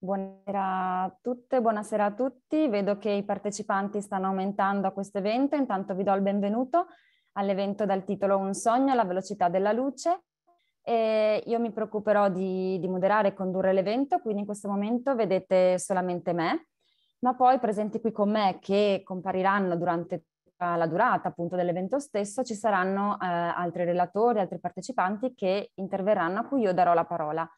Buonasera a tutte, buonasera a tutti. Vedo che i partecipanti stanno aumentando a questo evento. Intanto vi do il benvenuto all'evento dal titolo Un sogno alla velocità della luce. E io mi preoccuperò di, di moderare e condurre l'evento, quindi in questo momento vedete solamente me, ma poi presenti qui con me che compariranno durante la durata appunto dell'evento stesso ci saranno eh, altri relatori, altri partecipanti che interverranno a cui io darò la parola.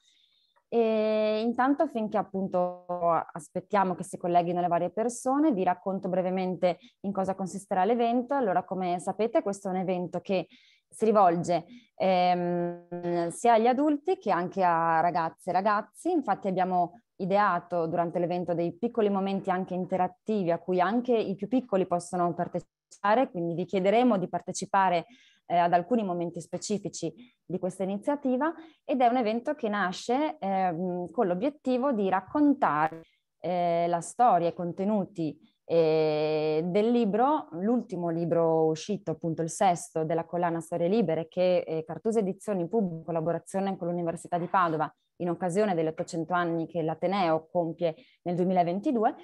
E intanto finché appunto aspettiamo che si colleghino le varie persone, vi racconto brevemente in cosa consisterà l'evento. Allora, come sapete, questo è un evento che si rivolge ehm, sia agli adulti che anche a ragazze e ragazzi. Infatti abbiamo ideato durante l'evento dei piccoli momenti anche interattivi a cui anche i più piccoli possono partecipare, quindi vi chiederemo di partecipare eh, ad alcuni momenti specifici di questa iniziativa ed è un evento che nasce ehm, con l'obiettivo di raccontare eh, la storia e i contenuti eh, del libro, l'ultimo libro uscito, appunto il sesto della collana Storie Libere che eh, Cartuse Edizioni pubblica in collaborazione con l'Università di Padova in occasione degli 800 anni che l'Ateneo compie nel 2022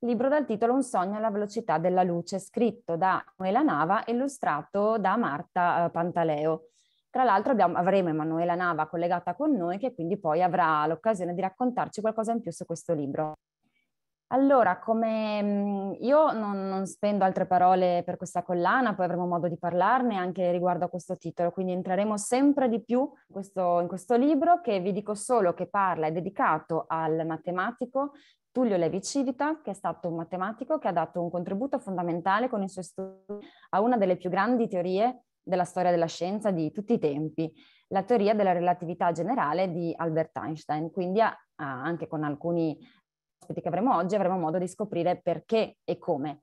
libro dal titolo Un sogno alla velocità della luce, scritto da Manuela Nava e illustrato da Marta eh, Pantaleo. Tra l'altro abbiamo, avremo Emanuela Nava collegata con noi che quindi poi avrà l'occasione di raccontarci qualcosa in più su questo libro. Allora, come mm, io non, non, spendo altre parole per questa collana, poi avremo modo di parlarne anche riguardo a questo titolo, quindi entreremo sempre di più in questo, in questo libro che vi dico solo che parla, è dedicato al matematico Tullio Levi Civita, che è stato un matematico che ha dato un contributo fondamentale con i suoi studi a una delle più grandi teorie della storia della scienza di tutti i tempi, la teoria della relatività generale di Albert Einstein, quindi ha, anche con alcuni ospiti che avremo oggi avremo modo di scoprire perché e come.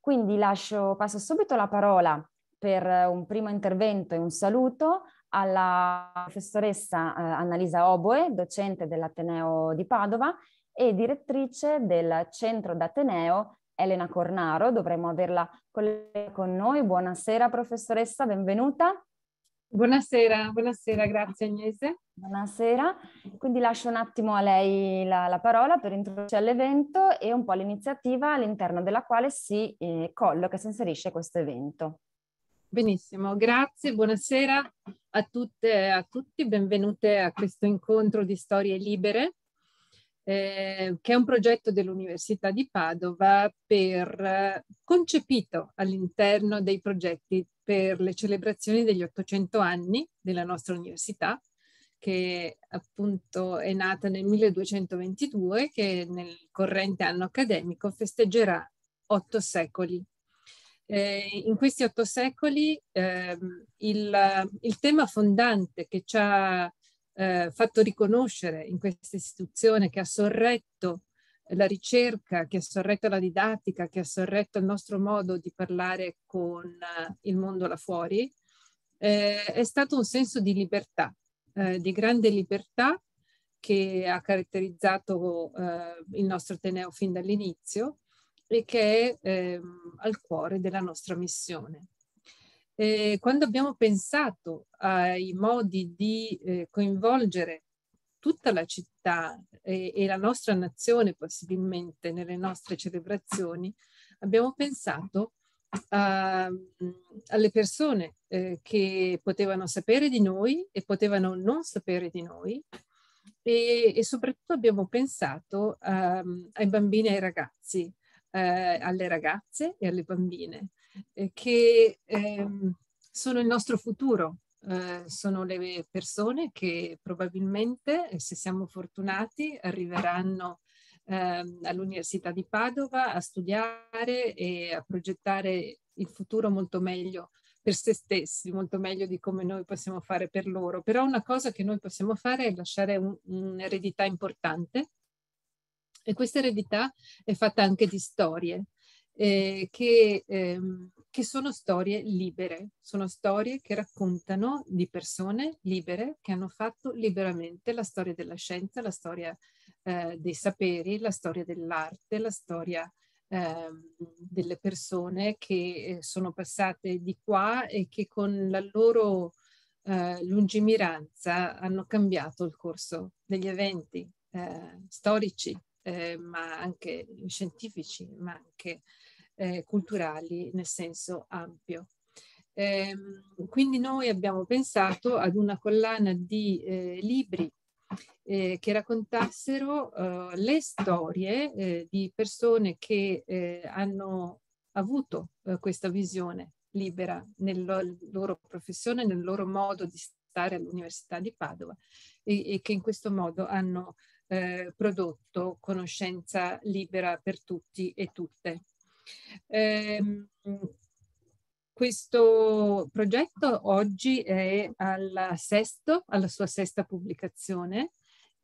Quindi lascio, passo subito la parola per eh, un primo intervento e un saluto alla professoressa eh, Annalisa Oboe, docente dell'Ateneo di Padova e direttrice del centro d'Ateneo Elena Cornaro. Dovremmo averla con noi. Buonasera professoressa, benvenuta. Buonasera, buonasera, grazie Agnese. Buonasera, quindi lascio un attimo a lei la, la parola per introdurci all'evento e un po' l'iniziativa all'interno della quale si eh, colloca, si inserisce questo evento. Benissimo, grazie, buonasera a tutte e a tutti, benvenute a questo incontro di storie libere eh, che è un progetto dell'Università di Padova per, eh, concepito all'interno dei progetti per le celebrazioni degli 800 anni della nostra università, che appunto è nata nel 1222, che nel corrente anno accademico festeggerà otto secoli. Eh, in questi otto secoli eh, il, il tema fondante che ci ha eh, fatto riconoscere in questa istituzione che ha sorretto la ricerca, che ha sorretto la didattica, che ha sorretto il nostro modo di parlare con eh, il mondo là fuori, eh, è stato un senso di libertà, eh, di grande libertà che ha caratterizzato eh, il nostro Ateneo fin dall'inizio e che è ehm, al cuore della nostra missione eh, quando abbiamo pensato ai modi di eh, coinvolgere tutta la città e, eh, e, la nostra nazione possibilmente nelle nostre celebrazioni, abbiamo pensato a, ehm, alle persone eh, che potevano sapere di noi e potevano non sapere di noi e, e soprattutto abbiamo pensato um, ai bambini e ai ragazzi eh, alle ragazze e alle bambine, eh, che ehm, sono il nostro futuro, eh, sono le persone che probabilmente, eh, se siamo fortunati, arriveranno ehm, all'Università di Padova a studiare e a progettare il futuro molto meglio per se stessi, molto meglio di come noi possiamo fare per loro. Però una cosa che noi possiamo fare è lasciare un, un'eredità importante e questa eredità è fatta anche di storie, eh, che, ehm, che sono storie libere, sono storie che raccontano di persone libere che hanno fatto liberamente la storia della scienza, la storia eh, dei saperi, la storia dell'arte, la storia ehm, delle persone che eh, sono passate di qua e che con la loro eh, lungimiranza hanno cambiato il corso degli eventi eh, storici eh, ma anche scientifici, ma anche eh, culturali nel senso ampio. Eh, quindi noi abbiamo pensato ad una collana di eh, libri eh, che raccontassero eh, le storie di persone che hanno avuto questa visione libera nella loro professione, nel loro modo di stare all'Università di Padova e, e che in questo modo hanno eh, prodotto conoscenza libera per tutti e tutte. Eh, questo progetto oggi è alla, sesto, alla sua sesta pubblicazione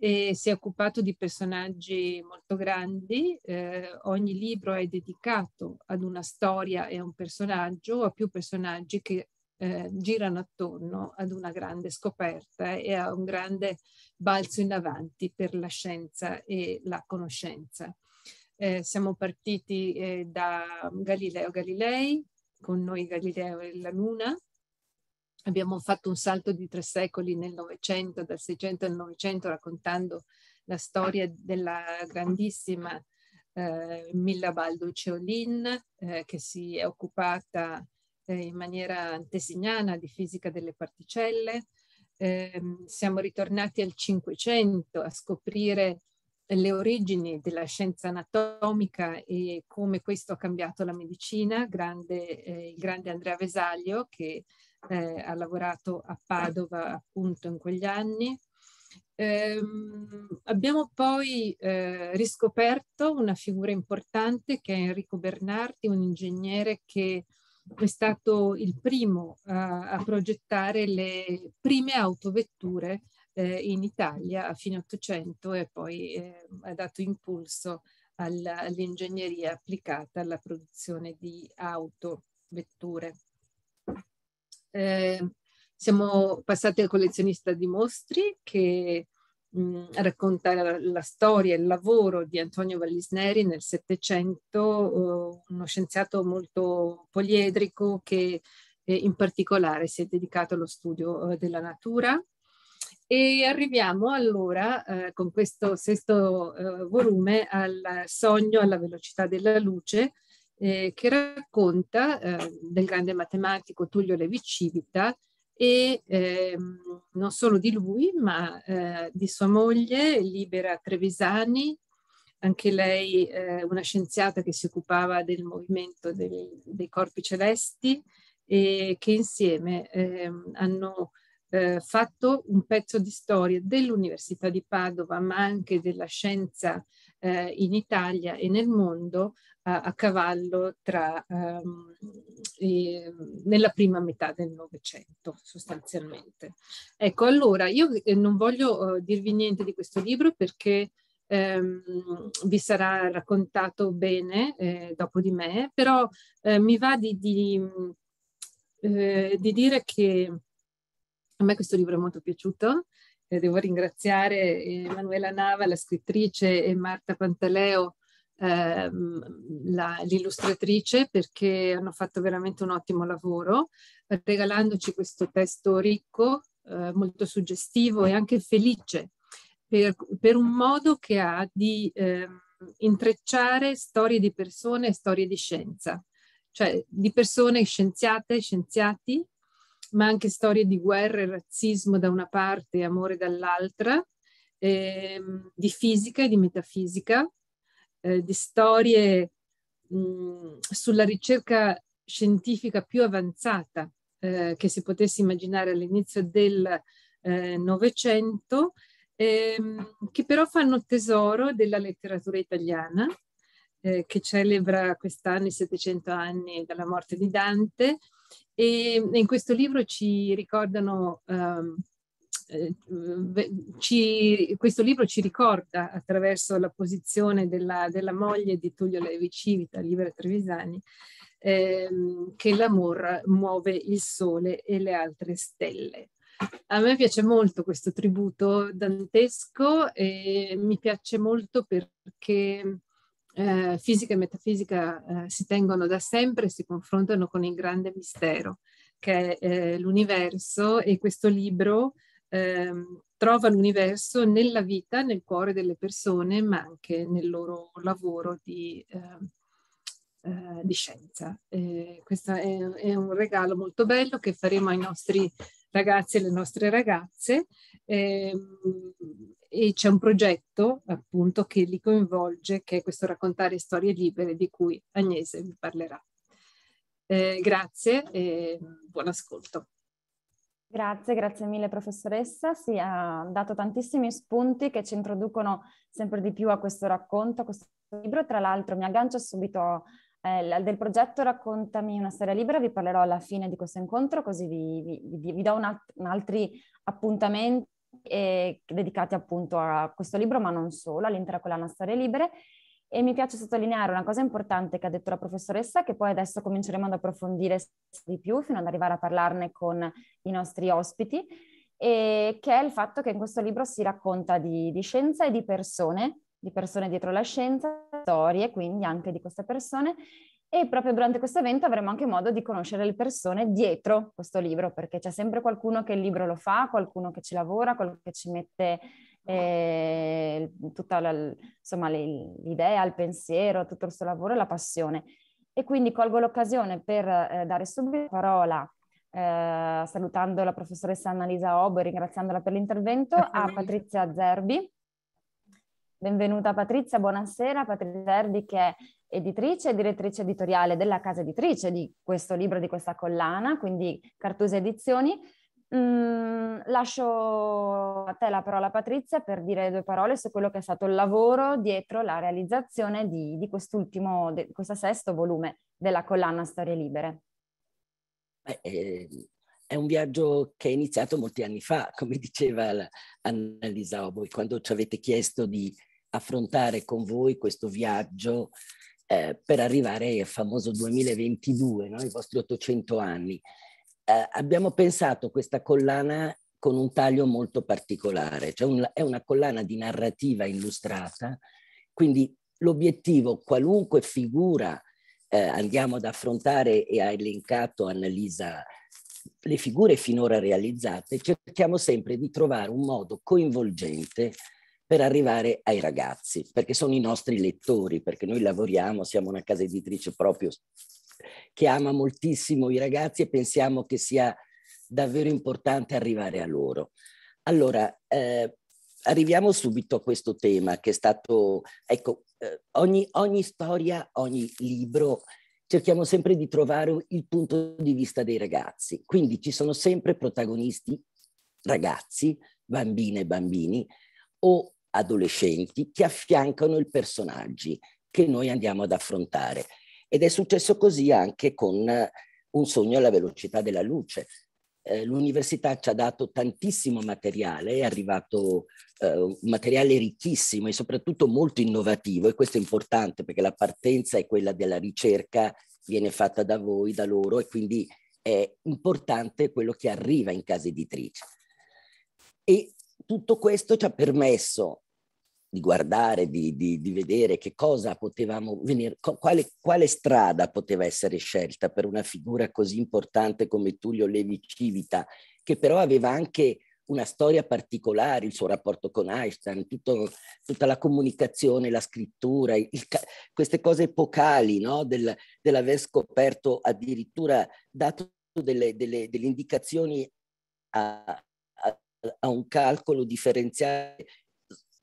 e si è occupato di personaggi molto grandi. Eh, ogni libro è dedicato ad una storia e a un personaggio, o a più personaggi che eh, girano attorno ad una grande scoperta e a un grande balzo in avanti per la scienza e la conoscenza. Eh, siamo partiti eh, da Galileo Galilei, con noi Galileo e la Luna. Abbiamo fatto un salto di tre secoli nel Novecento, dal Seicento al Novecento, raccontando la storia della grandissima eh, Milla Baldo Ceolin, eh, che si è occupata eh, in maniera antesignana di fisica delle particelle. Eh, siamo ritornati al Cinquecento a scoprire le origini della scienza anatomica e come questo ha cambiato la medicina, grande, eh, il grande Andrea Vesaglio che eh, ha lavorato a Padova appunto in quegli anni. Eh, abbiamo poi eh, riscoperto una figura importante che è Enrico Bernardi, un ingegnere che è stato il primo a, eh, a progettare le prime autovetture eh, in Italia a fine 800 e poi eh, ha dato impulso alla, all'ingegneria applicata alla produzione di autovetture. Eh, siamo passati al collezionista di mostri che racconta la, la, storia e il lavoro di Antonio Vallisneri nel Settecento, eh, uno scienziato molto poliedrico che eh, in particolare si è dedicato allo studio eh, della natura. E arriviamo allora eh, con questo sesto volume al sogno alla velocità della luce, eh, che racconta eh, del grande matematico Tullio Levi Civita e eh, non solo di lui, ma eh, di sua moglie, Libera Trevisani, anche lei eh, una scienziata che si occupava del movimento dei, dei corpi celesti e che insieme ehm, hanno eh, fatto un pezzo di storia dell'Università di Padova, ma anche della scienza eh, in Italia e nel mondo, a, a cavallo tra, um, ehm, e, nella prima metà del Novecento sostanzialmente. Ecco, allora io eh, non voglio uh, dirvi niente di questo libro perché ehm, vi sarà raccontato bene eh, dopo di me, però eh, mi va di, di, eh, di, dire che a me questo libro è molto piaciuto. devo ringraziare Emanuela Nava, la scrittrice, e Marta Pantaleo ehm, l'illustratrice perché hanno fatto veramente un ottimo lavoro regalandoci questo testo ricco, eh, molto suggestivo e anche felice per, per un modo che ha di eh, intrecciare storie di persone e storie di scienza, cioè di persone scienziate, scienziati, ma anche storie di guerra e razzismo da una parte e amore dall'altra, eh, di fisica e di metafisica, eh, di storie mh, sulla ricerca scientifica più avanzata eh, che si potesse immaginare all'inizio del eh, Novecento, ehm, che però fanno tesoro della letteratura italiana, eh, che celebra quest'anno i 700 anni dalla morte di Dante e in questo libro ci ricordano um, eh, ci, questo libro ci ricorda attraverso la posizione della, della moglie di Tullio Levi Civita, Libera Trevisani, ehm, che l'amor muove il sole e le altre stelle. A me piace molto questo tributo dantesco e mi piace molto perché eh, fisica e metafisica eh, si tengono da sempre e si confrontano con il grande mistero che è eh, l'universo e questo libro ehm, trova l'universo nella vita, nel cuore delle persone, ma anche nel loro lavoro di, eh, eh, di scienza. Eh, questo è, è, un regalo molto bello che faremo ai nostri ragazzi e alle nostre ragazze ehm, e c'è un progetto appunto che li coinvolge, che è questo raccontare storie libere di cui Agnese vi parlerà. Eh, grazie e buon ascolto. Grazie, grazie mille professoressa. Si ha dato tantissimi spunti che ci introducono sempre di più a questo racconto, a questo libro. Tra l'altro mi aggancio subito eh, del progetto Raccontami una storia libera, vi parlerò alla fine di questo incontro, così vi, vi, vi do un, alt- un altri appuntamenti eh, dedicati appunto a questo libro, ma non solo, all'intera collana Storie Libere. E mi piace sottolineare una cosa importante che ha detto la professoressa, che poi adesso cominceremo ad approfondire di più fino ad arrivare a parlarne con i nostri ospiti, e che è il fatto che in questo libro si racconta di, di scienza e di persone, di persone dietro la scienza, storie quindi anche di queste persone. E proprio durante questo evento avremo anche modo di conoscere le persone dietro questo libro, perché c'è sempre qualcuno che il libro lo fa, qualcuno che ci lavora, qualcuno che ci mette eh, tutta la, insomma, l'idea, il pensiero, tutto il suo lavoro e la passione. E quindi colgo l'occasione per eh, dare subito la parola, eh, salutando la professoressa Annalisa Obo e ringraziandola per l'intervento, a Patrizia Zerbi. Benvenuta Patrizia, buonasera. Patrizia Zerbi che è editrice e direttrice editoriale della casa editrice di questo libro, di questa collana, quindi Cartusa Edizioni, Mm, lascio a te la parola Patrizia per dire due parole su quello che è stato il lavoro dietro la realizzazione di, di quest'ultimo, di questo sesto volume della collana Storie Libere. Eh, è un viaggio che è iniziato molti anni fa, come diceva Annalisa Oboi, quando ci avete chiesto di affrontare con voi questo viaggio eh, per arrivare al famoso 2022, no? i vostri 800 anni eh, abbiamo pensato questa collana con un taglio molto particolare, cioè un, è una collana di narrativa illustrata, quindi l'obiettivo, qualunque figura eh, andiamo ad affrontare e ha elencato Annalisa le figure finora realizzate, cerchiamo sempre di trovare un modo coinvolgente per arrivare ai ragazzi, perché sono i nostri lettori, perché noi lavoriamo, siamo una casa editrice proprio che ama moltissimo i ragazzi e pensiamo che sia davvero importante arrivare a loro. Allora, eh, arriviamo subito a questo tema che è stato, ecco, eh, ogni, ogni storia, ogni libro cerchiamo sempre di trovare il punto di vista dei ragazzi. Quindi ci sono sempre protagonisti ragazzi, bambine e bambini o adolescenti che affiancano i personaggi che noi andiamo ad affrontare. Ed è successo così anche con eh, Un sogno alla velocità della luce. Eh, l'università ci ha dato tantissimo materiale, è arrivato eh, un materiale ricchissimo e soprattutto molto innovativo e questo è importante perché la partenza è quella della ricerca, viene fatta da voi, da loro e quindi è importante quello che arriva in casa editrice. E tutto questo ci ha permesso di guardare, di, di, di, vedere che cosa potevamo venire, quale, quale, strada poteva essere scelta per una figura così importante come Tullio Levi Civita, che però aveva anche una storia particolare, il suo rapporto con Einstein, tutto, tutta la comunicazione, la scrittura, il, queste cose epocali no? Del, dell'aver scoperto addirittura dato delle, delle, delle indicazioni a, a, a un calcolo differenziale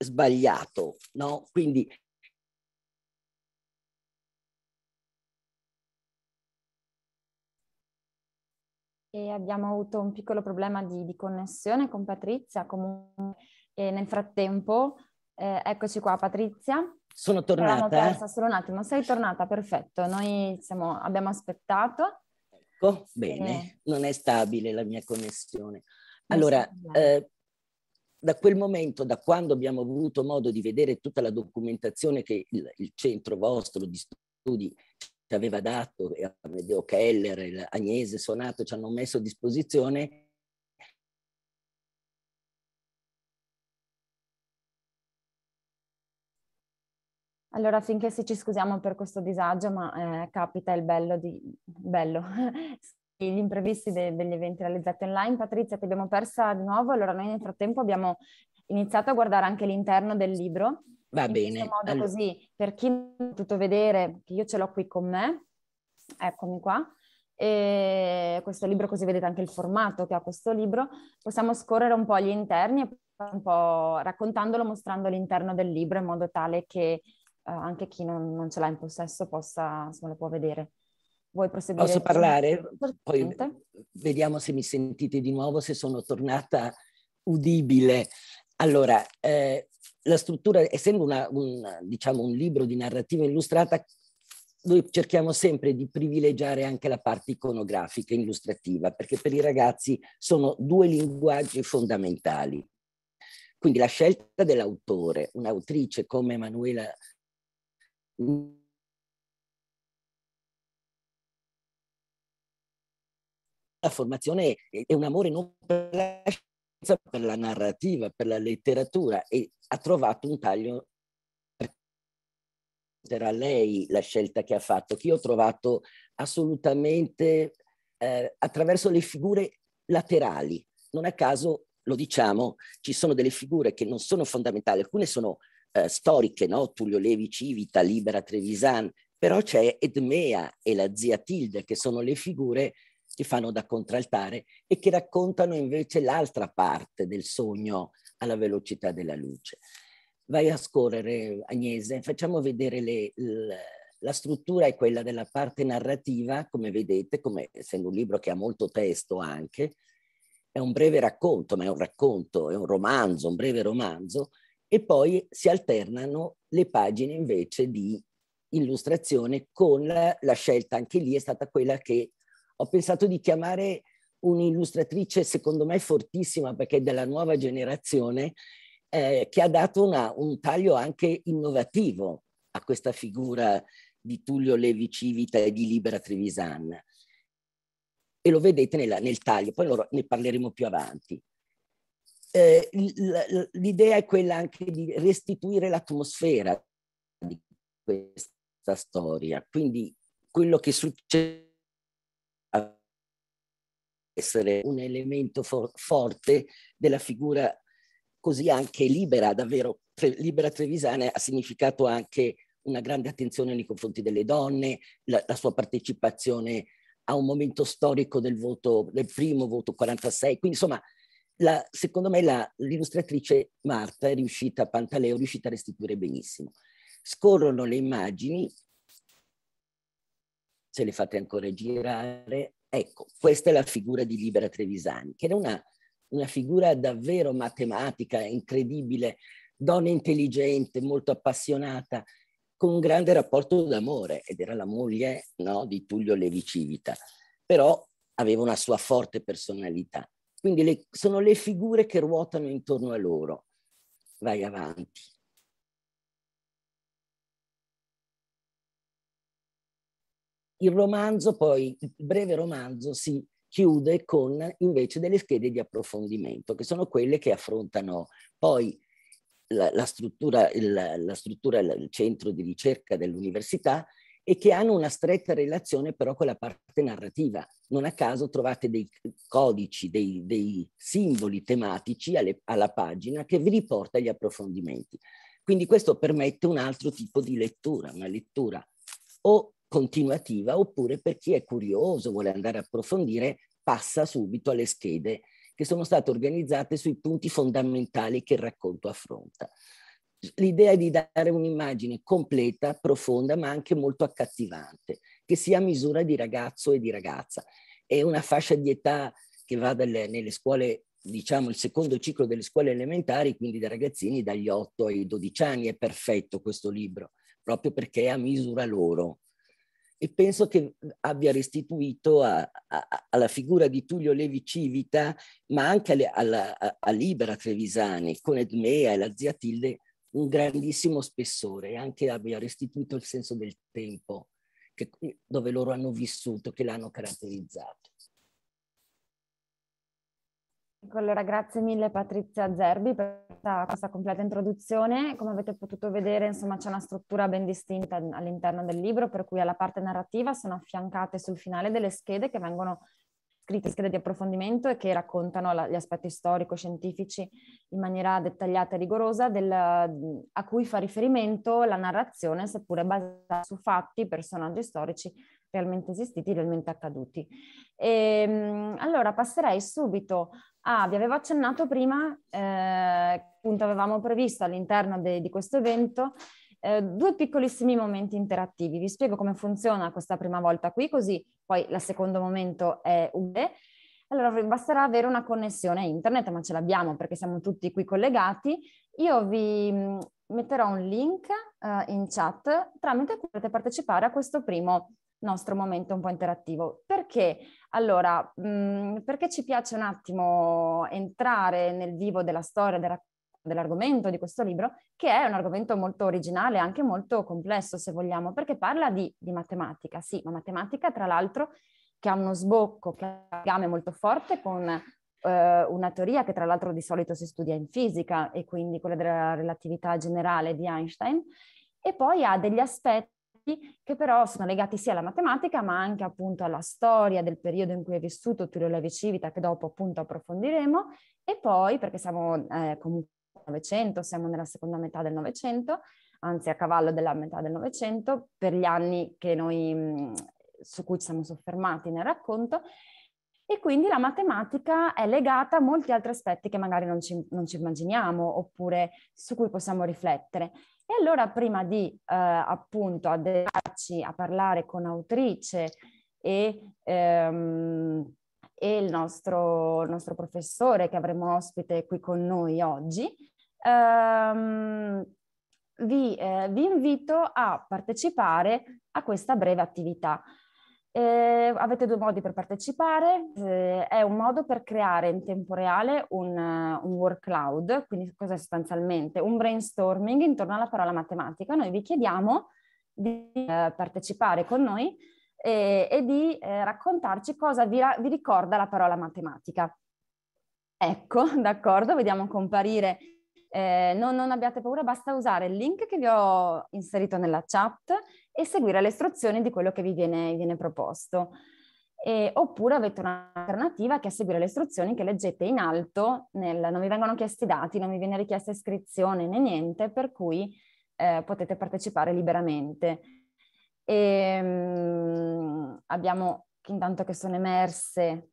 sbagliato, no? Quindi E abbiamo avuto un piccolo problema di, di connessione con Patrizia. Comunque, e nel frattempo, eh, eccoci qua, Patrizia. Sono tornata. Eh? Persa, eh? solo un attimo, sei tornata, perfetto. Noi siamo, abbiamo aspettato. Ecco, bene, e... non è stabile la mia connessione. Allora, eh, da quel momento, da quando abbiamo avuto modo di vedere tutta la documentazione che il, il centro vostro di studi ci aveva dato, e Amedeo Keller, Agnese Sonato ci hanno messo a disposizione, Allora, finché se ci scusiamo per questo disagio, ma eh, capita il bello di... bello gli imprevisti de- degli eventi realizzati online. Patrizia, ti abbiamo persa di nuovo, allora noi nel frattempo abbiamo iniziato a guardare anche l'interno del libro. Va In bene. In modo allora. così, per chi non ha potuto vedere, che io ce l'ho qui con me, eccomi qua, e questo libro, così vedete anche il formato che ha questo libro, possiamo scorrere un po' gli interni un po' raccontandolo, mostrando l'interno del libro in modo tale che eh, anche chi non, non, ce l'ha in possesso possa, insomma, lo può vedere. Vuoi proseguire? Posso parlare? Poi vediamo se mi sentite di nuovo, se sono tornata udibile. Allora, eh, la struttura, essendo una, un, diciamo, un libro di narrativa illustrata, noi cerchiamo sempre di privilegiare anche la parte iconografica, illustrativa, perché per i ragazzi sono due linguaggi fondamentali. Quindi la scelta dell'autore, un'autrice come Emanuela formazione e un amore non per la scienza, per la narrativa, per la letteratura e ha trovato un taglio era lei la scelta che ha fatto, che io ho trovato assolutamente eh, attraverso le figure laterali. Non a caso, lo diciamo, ci sono delle figure che non sono fondamentali, alcune sono eh, storiche, no? Tullio Levi Civita, Libera Trevisan, però c'è Edmea e la zia Tilde, che sono le figure che fanno da contraltare e che raccontano invece l'altra parte del sogno alla velocità della luce. Vai a scorrere, Agnese, facciamo vedere le, le, la struttura è quella della parte narrativa, come vedete, come essendo un libro che ha molto testo anche, è un breve racconto, ma è un racconto, è un romanzo, un breve romanzo, e poi si alternano le pagine invece di illustrazione con la, la scelta, anche lì è stata quella che ho pensato di chiamare un'illustratrice, secondo me fortissima, perché è della nuova generazione, eh, che ha dato una, un taglio anche innovativo a questa figura di Tullio Levi Civita e di Libera Trevisan. E lo vedete nella, nel taglio, poi loro, ne parleremo più avanti. Eh, l'idea è quella anche di restituire l'atmosfera di questa storia, quindi quello che succede essere un elemento for- forte della figura così anche libera, davvero tre- libera trevisana ha significato anche una grande attenzione nei confronti delle donne, la, la sua partecipazione a un momento storico del voto, del primo voto 46, quindi insomma la, secondo me la, l'illustratrice Marta è riuscita, Pantaleo è riuscita a restituire benissimo. Scorrono le immagini, se le fate ancora girare, Ecco, questa è la figura di Libera Trevisani, che era una, una figura davvero matematica, incredibile, donna intelligente, molto appassionata, con un grande rapporto d'amore ed era la moglie no, di Tullio Levi Civita, però aveva una sua forte personalità. Quindi le, sono le figure che ruotano intorno a loro. Vai avanti. il romanzo poi, il breve romanzo si chiude con invece delle schede di approfondimento, che sono quelle che affrontano poi la, la, struttura, il, la struttura, il centro di ricerca dell'università e che hanno una stretta relazione però con la parte narrativa. Non a caso trovate dei codici, dei, dei simboli tematici alle, alla pagina che vi riporta gli approfondimenti. Quindi questo permette un altro tipo di lettura, una lettura o continuativa oppure per chi è curioso, vuole andare a approfondire, passa subito alle schede che sono state organizzate sui punti fondamentali che il racconto affronta. L'idea è di dare un'immagine completa, profonda, ma anche molto accattivante, che sia a misura di ragazzo e di ragazza. È una fascia di età che va dalle, nelle scuole, diciamo, il secondo ciclo delle scuole elementari, quindi da ragazzini dagli 8 ai 12 anni, è perfetto questo libro, proprio perché è a misura loro e penso che abbia restituito a, a, alla figura di Tullio Levi Civita, ma anche alle, alla, a, a, Libera Trevisani, con Edmea e la zia Tilde, un grandissimo spessore e anche abbia restituito il senso del tempo che, dove loro hanno vissuto, che l'hanno caratterizzato. Ecco, allora, grazie mille Patrizia Zerbi per questa, questa, completa introduzione. Come avete potuto vedere, insomma, c'è una struttura ben distinta all'interno del libro, per cui alla parte narrativa sono affiancate sul finale delle schede che vengono scritte, schede di approfondimento e che raccontano la, gli aspetti storico-scientifici in maniera dettagliata e rigorosa, del, a cui fa riferimento la narrazione, seppure basata su fatti, personaggi storici realmente esistiti, realmente accaduti. E, ehm, allora passerei subito Ah, vi avevo accennato prima, eh, appunto avevamo previsto all'interno de, di questo evento eh, due piccolissimi momenti interattivi. Vi spiego come funziona questa prima volta qui, così poi il secondo momento è uguale. Allora, basterà avere una connessione internet, ma ce l'abbiamo perché siamo tutti qui collegati. Io vi mm, metterò un link eh, in chat tramite cui potete partecipare a questo primo nostro momento un po' interattivo. Perché? Allora, mh, mm, perché ci piace un attimo entrare nel vivo della storia, del dell'argomento di questo libro, che è un argomento molto originale, anche molto complesso se vogliamo, perché parla di, di matematica, sì, ma matematica tra l'altro che ha uno sbocco, che ha un legame molto forte con eh, una teoria che tra l'altro di solito si studia in fisica e quindi quella della relatività generale di Einstein, e poi ha degli aspetti che però sono legati sia alla matematica ma anche appunto alla storia del periodo in cui è vissuto Tullio Levi Civita che dopo appunto approfondiremo e poi perché siamo eh, comunque nel Novecento, siamo nella seconda metà del Novecento, anzi a cavallo della metà del Novecento, per gli anni noi, mm, su cui ci siamo soffermati nel racconto, e quindi la matematica è legata a molti altri aspetti che magari non ci, non ci immaginiamo oppure su cui possiamo riflettere. E allora prima di eh, appunto adeguarci a parlare con autrice e, ehm, e il, nostro, nostro, professore che avremo ospite qui con noi oggi, ehm, vi, eh, vi invito a partecipare a questa breve attività. Eh, avete due modi per partecipare, eh, è un modo per creare in tempo reale un, un work cloud, quindi cos'è sostanzialmente? Un brainstorming intorno alla parola matematica. Noi vi chiediamo di eh, partecipare con noi eh, e, di eh, raccontarci cosa vi, ra- vi ricorda la parola matematica. Ecco, d'accordo, vediamo comparire eh, non, non, abbiate paura, basta usare il link che vi ho inserito nella chat e seguire le istruzioni di quello che vi viene, viene proposto. E, oppure avete un'alternativa che è seguire le istruzioni che leggete in alto, nel, non vi vengono chiesti dati, non vi viene richiesta iscrizione né niente, per cui eh, potete partecipare liberamente. E, ehm, mh, abbiamo, intanto che sono emerse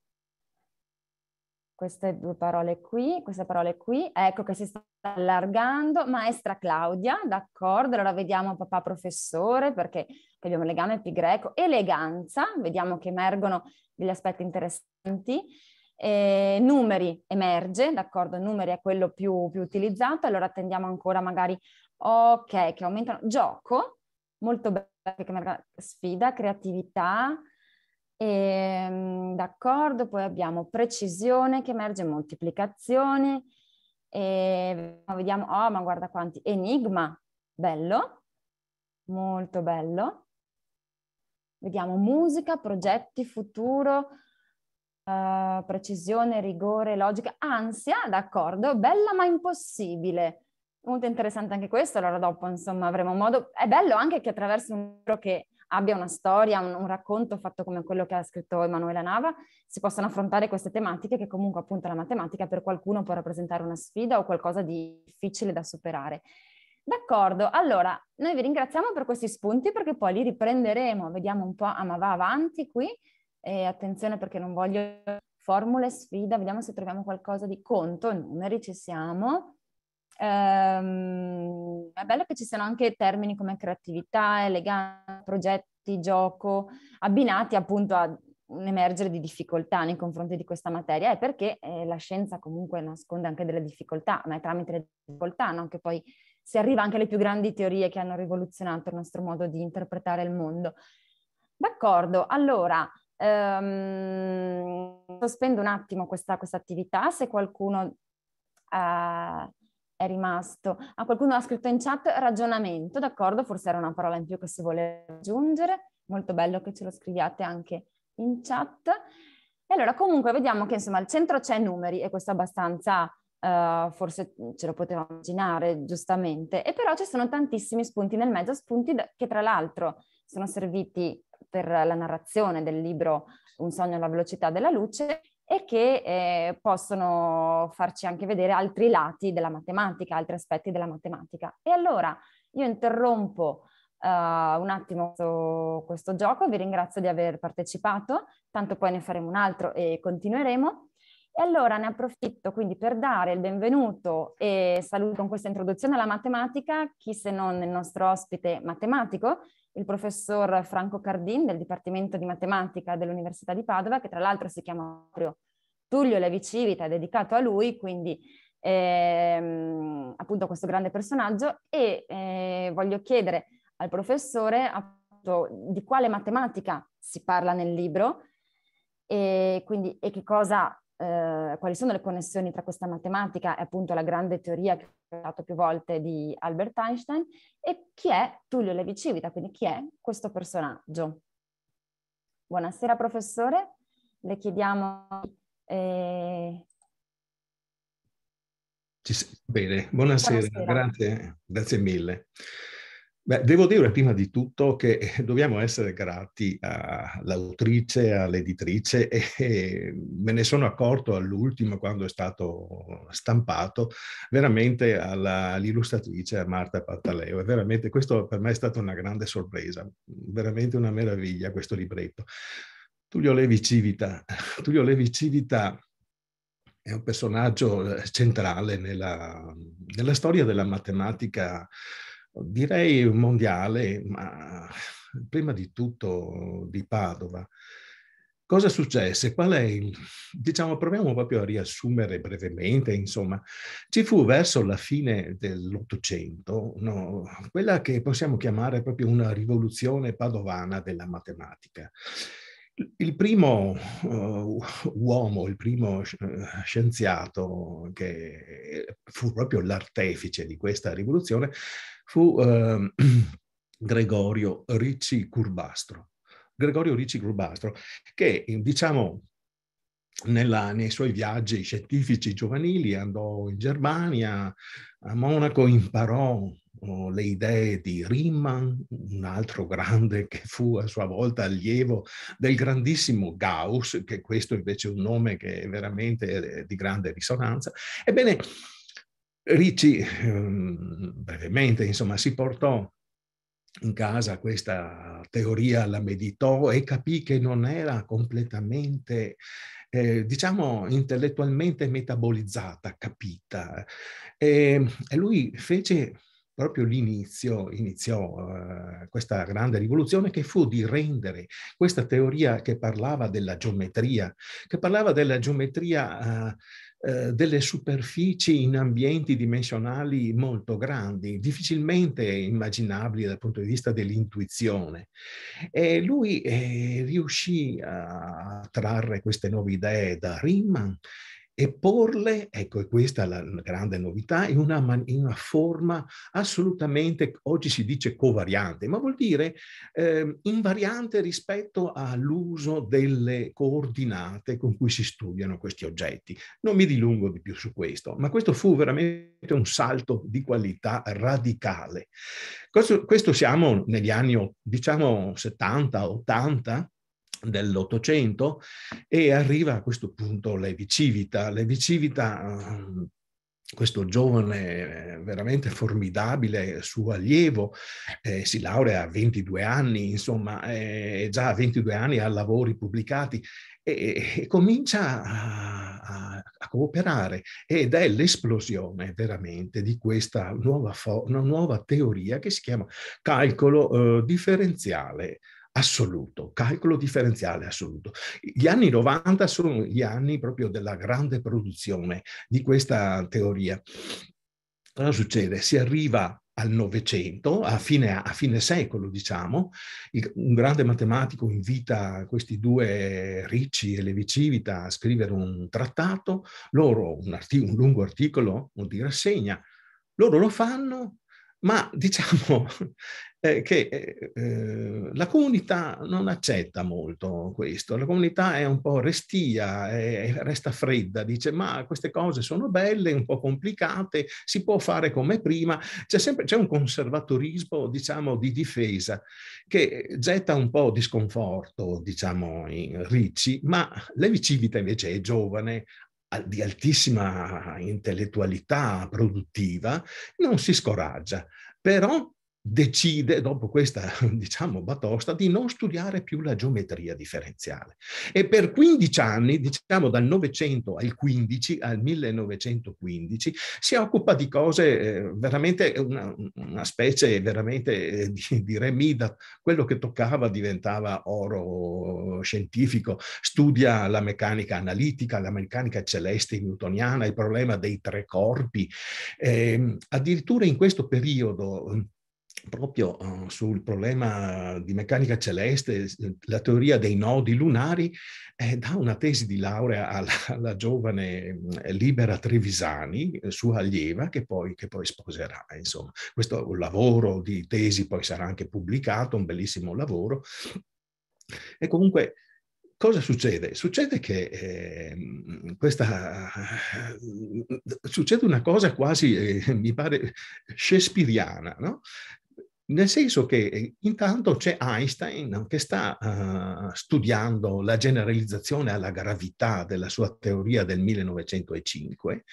queste due parole qui, queste parole qui, ecco che si sta allargando, maestra Claudia, d'accordo, allora vediamo papà professore perché abbiamo legame pi greco, eleganza, vediamo che emergono degli aspetti interessanti, eh, numeri emerge, d'accordo, numeri è quello più, più utilizzato, allora attendiamo ancora magari, ok, che aumentano, gioco, molto bene, sfida, creatività, e, ehm, d'accordo, poi abbiamo precisione che emerge moltiplicazione, e ehm, vediamo, oh ma guarda quanti, enigma, bello, molto bello. Vediamo musica, progetti, futuro, eh, precisione, rigore, logica, ansia, d'accordo, bella ma impossibile. Molto interessante anche questo, allora dopo insomma avremo modo, è bello anche che attraverso un libro che abbia una storia, un, un, racconto fatto come quello che ha scritto Emanuela Nava, si possano affrontare queste tematiche che comunque appunto la matematica per qualcuno può rappresentare una sfida o qualcosa di difficile da superare. D'accordo, allora noi vi ringraziamo per questi spunti perché poi li riprenderemo, vediamo un po', ah, ma va avanti qui, e attenzione perché non voglio formule, sfida, vediamo se troviamo qualcosa di conto, numeri ci siamo, Ehm, è bello che ci siano anche termini come creatività, eleganza, progetti, gioco, abbinati appunto a un emergere di difficoltà nei confronti di questa materia è perché eh, la scienza comunque nasconde anche delle difficoltà, ma è tramite le difficoltà no? che poi si arriva anche alle più grandi teorie che hanno rivoluzionato il nostro modo di interpretare il mondo. D'accordo, allora ehm, sospendo un attimo questa, questa attività, se qualcuno eh, è rimasto. A ah, qualcuno ha scritto in chat ragionamento, d'accordo? Forse era una parola in più che si voleva aggiungere. Molto bello che ce lo scriviate anche in chat. E allora comunque vediamo che insomma al centro c'è numeri e questo abbastanza uh, forse ce lo potevamo immaginare giustamente. E però ci sono tantissimi spunti nel mezzo, spunti che tra l'altro sono serviti per la narrazione del libro Un sogno alla velocità della luce e che eh, possono farci anche vedere altri lati della matematica, altri aspetti della matematica. E allora io interrompo uh, un attimo questo, questo gioco, vi ringrazio di aver partecipato, tanto poi ne faremo un altro e continueremo. E allora ne approfitto quindi per dare il benvenuto e saluto con questa introduzione alla matematica chi se non il nostro ospite matematico il professor Franco Cardin del Dipartimento di Matematica dell'Università di Padova, che tra l'altro si chiama proprio Tullio Levicivita, è dedicato a lui, quindi ehm, appunto a questo grande personaggio, e eh, voglio chiedere al professore appunto, di quale matematica si parla nel libro e quindi e che cosa eh, quali sono le connessioni tra questa matematica e appunto la grande teoria che ho parlato più volte di Albert Einstein e chi è Tullio Levi Civita, quindi chi è questo personaggio. Buonasera professore, le chiediamo... Eh... Bene, buonasera, buonasera. Grazie, grazie mille. Beh, devo dire prima di tutto che eh, dobbiamo essere grati all'autrice, all'editrice e me ne sono accorto all'ultimo quando è stato stampato, veramente alla, all'illustratrice Marta Pattaleo. E veramente questo per me è stata una grande sorpresa, veramente una meraviglia questo libretto. Tullio Levi Civita, Tullio Levi Civita è un personaggio eh, centrale nella, nella storia della matematica direi mondiale, ma prima di tutto di Padova. Cosa successe? Qual è il... Diciamo, proviamo proprio a riassumere brevemente, insomma. Ci fu verso la fine dell'Ottocento no, quella che possiamo chiamare proprio una rivoluzione padovana della matematica. Il primo uh, uomo, il primo uh, scienziato che fu proprio l'artefice di questa rivoluzione fu eh, Gregorio Ricci Curbastro. Gregorio Ricci Curbastro, che diciamo nella, nei suoi viaggi scientifici giovanili andò in Germania, a Monaco imparò oh, le idee di Riemann, un altro grande che fu a sua volta allievo del grandissimo Gauss, che questo invece è un nome che è veramente eh, di grande risonanza. Ebbene, Ricci, ehm, brevemente, insomma, si portò in casa questa teoria, la meditò e capì che non era completamente, eh, diciamo, intellettualmente metabolizzata, capita. E, ehm, e lui fece proprio l'inizio, iniziò eh, questa grande rivoluzione che fu di rendere questa teoria che parlava della geometria, che parlava della geometria... Eh, eh, delle superfici in ambienti dimensionali molto grandi, difficilmente immaginabili dal punto di vista dell'intuizione. E lui eh, riuscì a trarre queste nuove idee da Riemann e porle, ecco, questa è la grande novità, in una, in una, forma assolutamente, oggi si dice covariante, ma vuol dire eh, invariante rispetto all'uso delle coordinate con cui si studiano questi oggetti. Non mi dilungo di più su questo, ma questo fu veramente un salto di qualità radicale. Questo, questo siamo negli anni, diciamo, 70-80, dell'Ottocento e arriva a questo punto Levi Civita. Levi Civita, eh, questo giovane eh, veramente formidabile suo allievo, eh, si laurea a 22 anni, insomma, eh, già a 22 anni ha lavori pubblicati e, e comincia a, a, a, cooperare ed è l'esplosione veramente di questa nuova, fo- nuova teoria che si chiama calcolo eh, differenziale assoluto, calcolo differenziale assoluto. Gli anni 90 sono gli anni proprio della grande produzione di questa teoria. Cosa succede? Si arriva al Novecento, a fine, secolo, diciamo, un grande matematico invita questi due Ricci e Levicivita a scrivere un trattato, loro un, arti- un lungo articolo di rassegna, loro lo fanno, ma diciamo eh, che eh, eh, la comunità non accetta molto questo, la comunità è un po' restia, è, resta fredda, dice ma queste cose sono belle, un po' complicate, si può fare come prima, c'è sempre c'è un conservatorismo diciamo di difesa che getta un po' di sconforto diciamo in Ricci, ma Levi Civita invece è giovane, di altissima intellettualità produttiva, non si scoraggia, però decide, dopo questa diciamo batosta, di non studiare più la geometria differenziale. E per 15 anni, diciamo dal 900 al 15, al 1915, si occupa di cose eh, veramente, una, una, specie veramente eh, di, di remida, quello che toccava diventava oro scientifico, studia la meccanica analitica, la meccanica celeste newtoniana, il problema dei tre corpi. Eh, addirittura in questo periodo proprio eh, sul problema di meccanica celeste, la teoria dei nodi lunari, eh, dà una tesi di laurea alla, alla giovane eh, Libera Trevisani, eh, sua allieva, che poi, che poi, sposerà. Insomma, questo lavoro di tesi poi sarà anche pubblicato, un bellissimo lavoro. E comunque cosa succede? Succede che ehm, eh, questa, succede una cosa quasi, eh, mi pare, shakespeariana, no? nel senso che eh, intanto c'è Einstein che sta uh, studiando la generalizzazione alla gravità della sua teoria del 1905,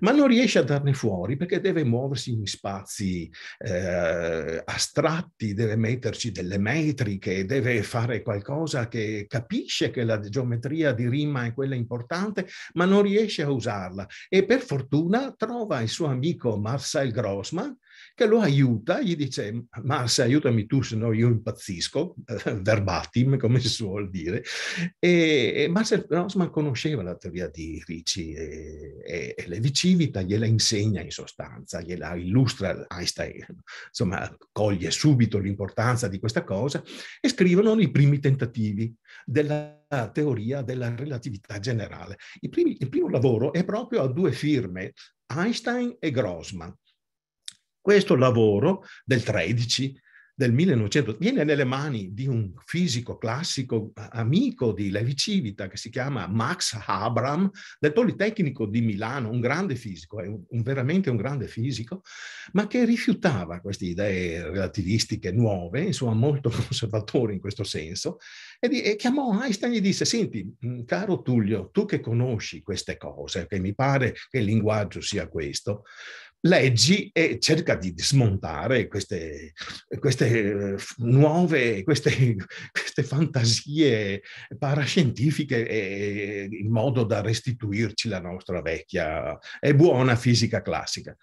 ma non riesce a darne fuori perché deve muoversi in spazi uh, astratti, deve metterci delle metriche, deve fare qualcosa che capisce che la geometria di Riemann è quella importante, ma non riesce a usarla. E per fortuna trova il suo amico Marcel Grossman che lo aiuta, gli dice Mars aiutami tu se no io impazzisco, eh, verbatim come si suol dire, e, e Marcel Grossman conosceva la teoria di Ricci e, e, e le vicivita gliela insegna in sostanza, gliela illustra Einstein, insomma coglie subito l'importanza di questa cosa e scrivono i primi tentativi della teoria della relatività generale. Primi, il primo lavoro è proprio a due firme, Einstein e Grossman. Questo lavoro del 13 del 1900 viene nelle mani di un fisico classico amico di Levi Civita che si chiama Max Abram del Politecnico di Milano, un grande fisico, è un, un, veramente un grande fisico, ma che rifiutava queste idee relativistiche nuove, insomma molto conservatore in questo senso, e, di, e chiamò Einstein e gli disse, senti, mm, caro Tullio, tu che conosci queste cose, che mi pare che il linguaggio sia questo, leggi e cerca di smontare queste, queste eh, nuove, queste, queste, fantasie parascientifiche e, eh, in modo da restituirci la nostra vecchia e buona fisica classica.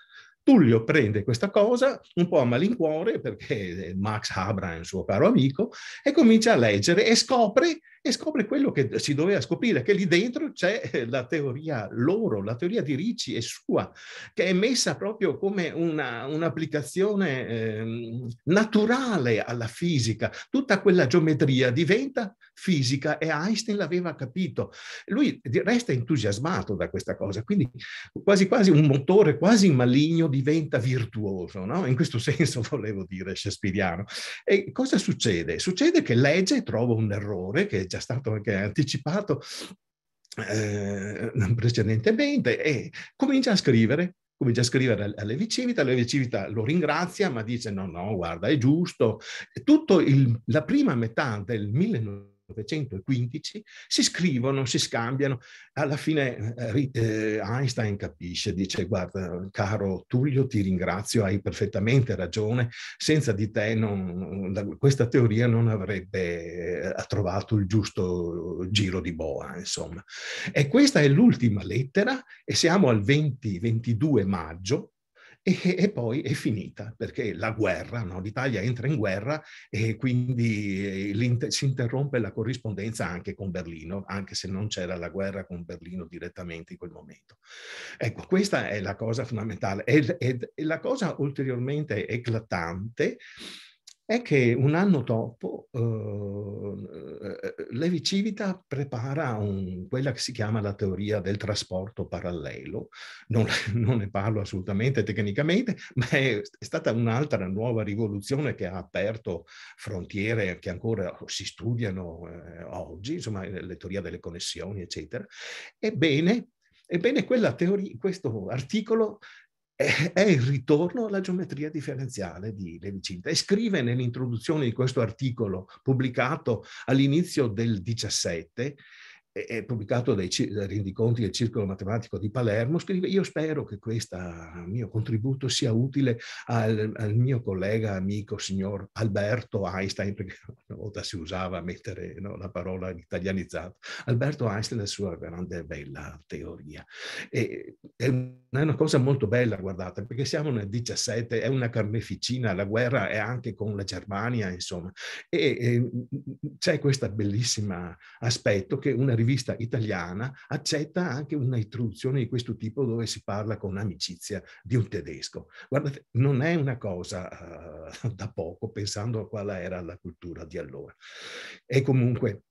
Tullio prende questa cosa un po' a malincuore perché eh, Max Habra è un suo caro amico e comincia a leggere e scopre, e scopre quello che si doveva scoprire, che lì dentro c'è eh, la teoria loro, la teoria di Ricci e sua, che è messa proprio come una, un'applicazione eh, naturale alla fisica. Tutta quella geometria diventa fisica e Einstein l'aveva capito. Lui resta entusiasmato da questa cosa, quindi quasi quasi un motore quasi maligno diventa virtuoso, no? in questo senso volevo dire shakespeariano. E cosa succede? Succede che legge e trova un errore che è già stato anche anticipato eh, precedentemente e comincia a scrivere comincia a scrivere alle Levi Civita, Levi lo ringrazia ma dice no, no, guarda, è giusto. Tutto la prima metà del 1900 1915, si scrivono, si scambiano. Alla fine eh, eh, Einstein capisce, dice guarda caro Tullio ti ringrazio, hai perfettamente ragione, senza di te non, questa teoria non avrebbe eh, trovato il giusto giro di boa, insomma. E questa è l'ultima lettera e siamo al 20-22 maggio e, e poi è finita perché la guerra, no? l'Italia entra in guerra e quindi eh, si interrompe la corrispondenza anche con Berlino, anche se non c'era la guerra con Berlino direttamente in quel momento. Ecco, questa è la cosa fondamentale. E, la cosa ulteriormente eclatante è che un anno dopo ehm, eh, Levi Civita prepara un, quella che si chiama la teoria del trasporto parallelo, non, non ne parlo assolutamente tecnicamente, ma è, è stata un'altra nuova rivoluzione che ha aperto frontiere che ancora si studiano eh, oggi, insomma eh, la teoria delle connessioni, eccetera. Ebbene, Ebbene, teoria, questo articolo è il ritorno alla geometria differenziale di Levi-Cinta e scrive nell'introduzione di questo articolo pubblicato all'inizio del 17 è pubblicato dai, dai rendiconti del Circolo Matematico di Palermo, scrive io spero che questo mio contributo sia utile al, al, mio collega, amico, signor Alberto Einstein, perché una volta si usava mettere no, la parola in italianizzato, Alberto Einstein e la sua grande e bella teoria. E, è una cosa molto bella, guardate, perché siamo nel 17, è una carneficina, la guerra è anche con la Germania, insomma, e, e c'è questo bellissimo aspetto che una rivista italiana accetta anche una introduzione di questo tipo dove si parla con amicizia di un tedesco. Guardate, non è una cosa uh, da poco, pensando a quale era la cultura di allora. E comunque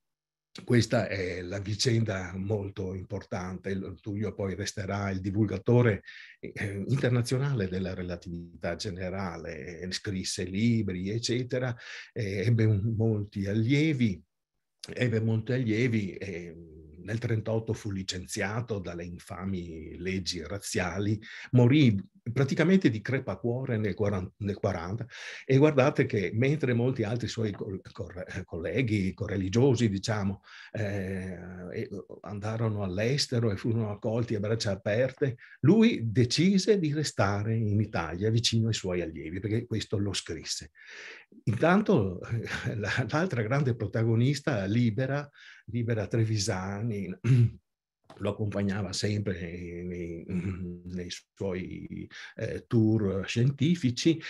questa è la vicenda molto importante. Tullio poi resterà il divulgatore eh, internazionale della relatività generale, scrisse libri, eccetera, ebbe molti allievi Eve Monteglievi eh, nel 1938 fu licenziato dalle infami leggi razziali, morì praticamente di crepacuore nel 40, nel 40, e guardate che mentre molti altri suoi col, cor, eh, colleghi correligiosi diciamo eh, andarono all'estero e furono accolti a braccia aperte lui decise di restare in Italia vicino ai suoi allievi perché questo lo scrisse intanto eh, l'altra grande protagonista libera libera Trevisani lo accompagnava sempre nei, nei suoi eh, tour scientifici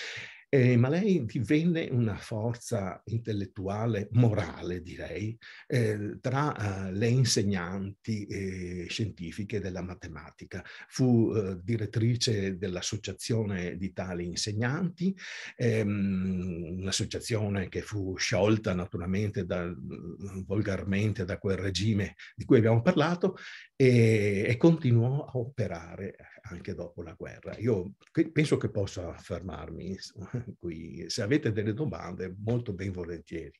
eh, ma lei divenne una forza intellettuale, morale direi, eh, tra eh, le insegnanti eh, scientifiche della matematica. Fu eh, direttrice dell'associazione di tali insegnanti, ehm, un'associazione che fu sciolta naturalmente da, volgarmente da quel regime di cui abbiamo parlato e, e continuò a operare anche dopo la guerra. Io penso che possa fermarmi qui. Se avete delle domande, molto ben volentieri.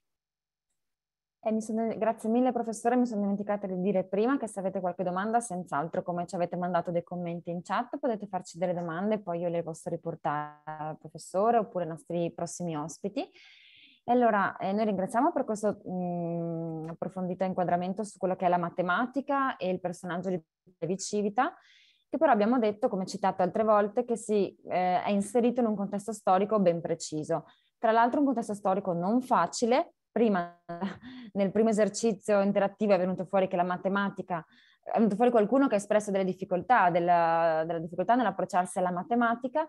Eh, sono, grazie mille professore, mi sono dimenticata di dire prima che se avete qualche domanda, senz'altro come ci avete mandato dei commenti in chat, potete farci delle domande, poi io le posso riportare al professore oppure ai nostri prossimi ospiti. E allora eh, noi ringraziamo per questo mh, mm, approfondito inquadramento su quello che è la matematica e il personaggio di Civita che però abbiamo detto, come citato altre volte, che si, eh, è inserito in un contesto storico ben preciso. Tra l'altro un contesto storico non facile, prima nel primo esercizio interattivo è venuto fuori che la matematica, è venuto fuori qualcuno che ha espresso delle difficoltà, della, della difficoltà nell'approcciarsi alla matematica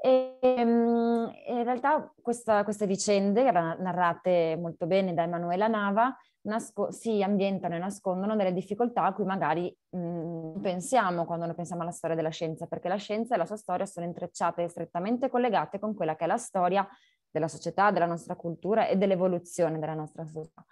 e, ehm, in realtà questa, queste vicende, narrate molto bene da Emanuela Nava, nasco- si ambientano e nascondono delle difficoltà a cui magari mh, mm, pensiamo quando noi pensiamo alla storia della scienza, perché la scienza e la sua storia sono intrecciate e strettamente collegate con quella che è la storia della società, della nostra cultura e dell'evoluzione della nostra società.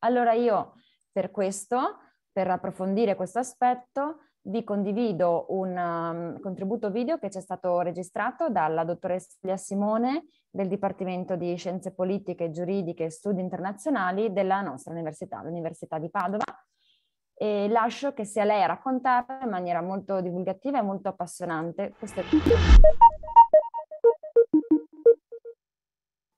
Allora io per questo, per approfondire questo aspetto, vi condivido un um, contributo video che ci è stato registrato dalla dottoressa Lia Simone del Dipartimento di Scienze Politiche, Giuridiche e Studi Internazionali della nostra università, l'Università di Padova. E lascio che sia lei a raccontare in maniera molto divulgativa e molto appassionante Questo queste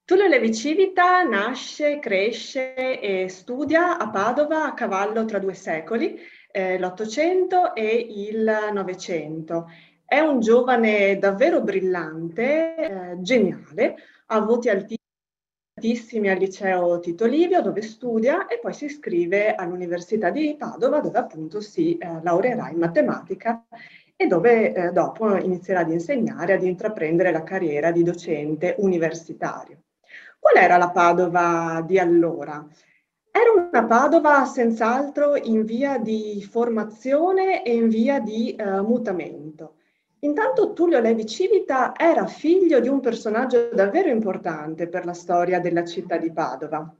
Tullio Levi Civita nasce, cresce e studia a Padova a cavallo tra due secoli eh, l'Ottocento e il Novecento. È un giovane davvero brillante, eh, geniale, ha voti altissimi al liceo Tito Livio dove studia e poi si iscrive all'Università di Padova dove appunto si eh, laureerà in matematica e dove eh, dopo inizierà ad insegnare, ad intraprendere la carriera di docente universitario. Qual era la Padova di allora? Era una Padova senz'altro in via di formazione e in via di eh, mutamento. Intanto Tullio Levi Civita era figlio di un personaggio davvero importante per la storia della città di Padova.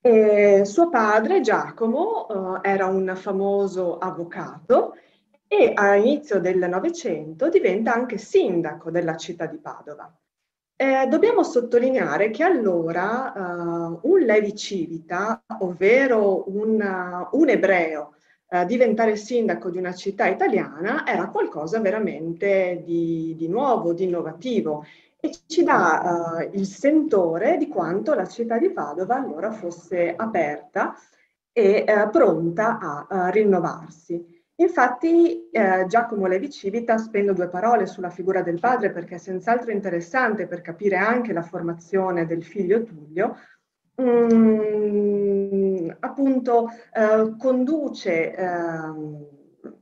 E suo padre Giacomo eh, era un famoso avvocato e all'inizio del Novecento diventa anche sindaco della città di Padova. Eh, dobbiamo sottolineare che allora uh, un Levi Civita, ovvero un, uh, un ebreo, uh, diventare sindaco di una città italiana era qualcosa veramente di, di nuovo, di innovativo e ci dà il sentore di quanto la città di Padova allora fosse aperta e pronta a rinnovarsi. Infatti eh, Giacomo Levi Civita spendo due parole sulla figura del padre perché è senz'altro interessante per capire anche la formazione del figlio Tullio, Mm, appunto eh, conduce, eh,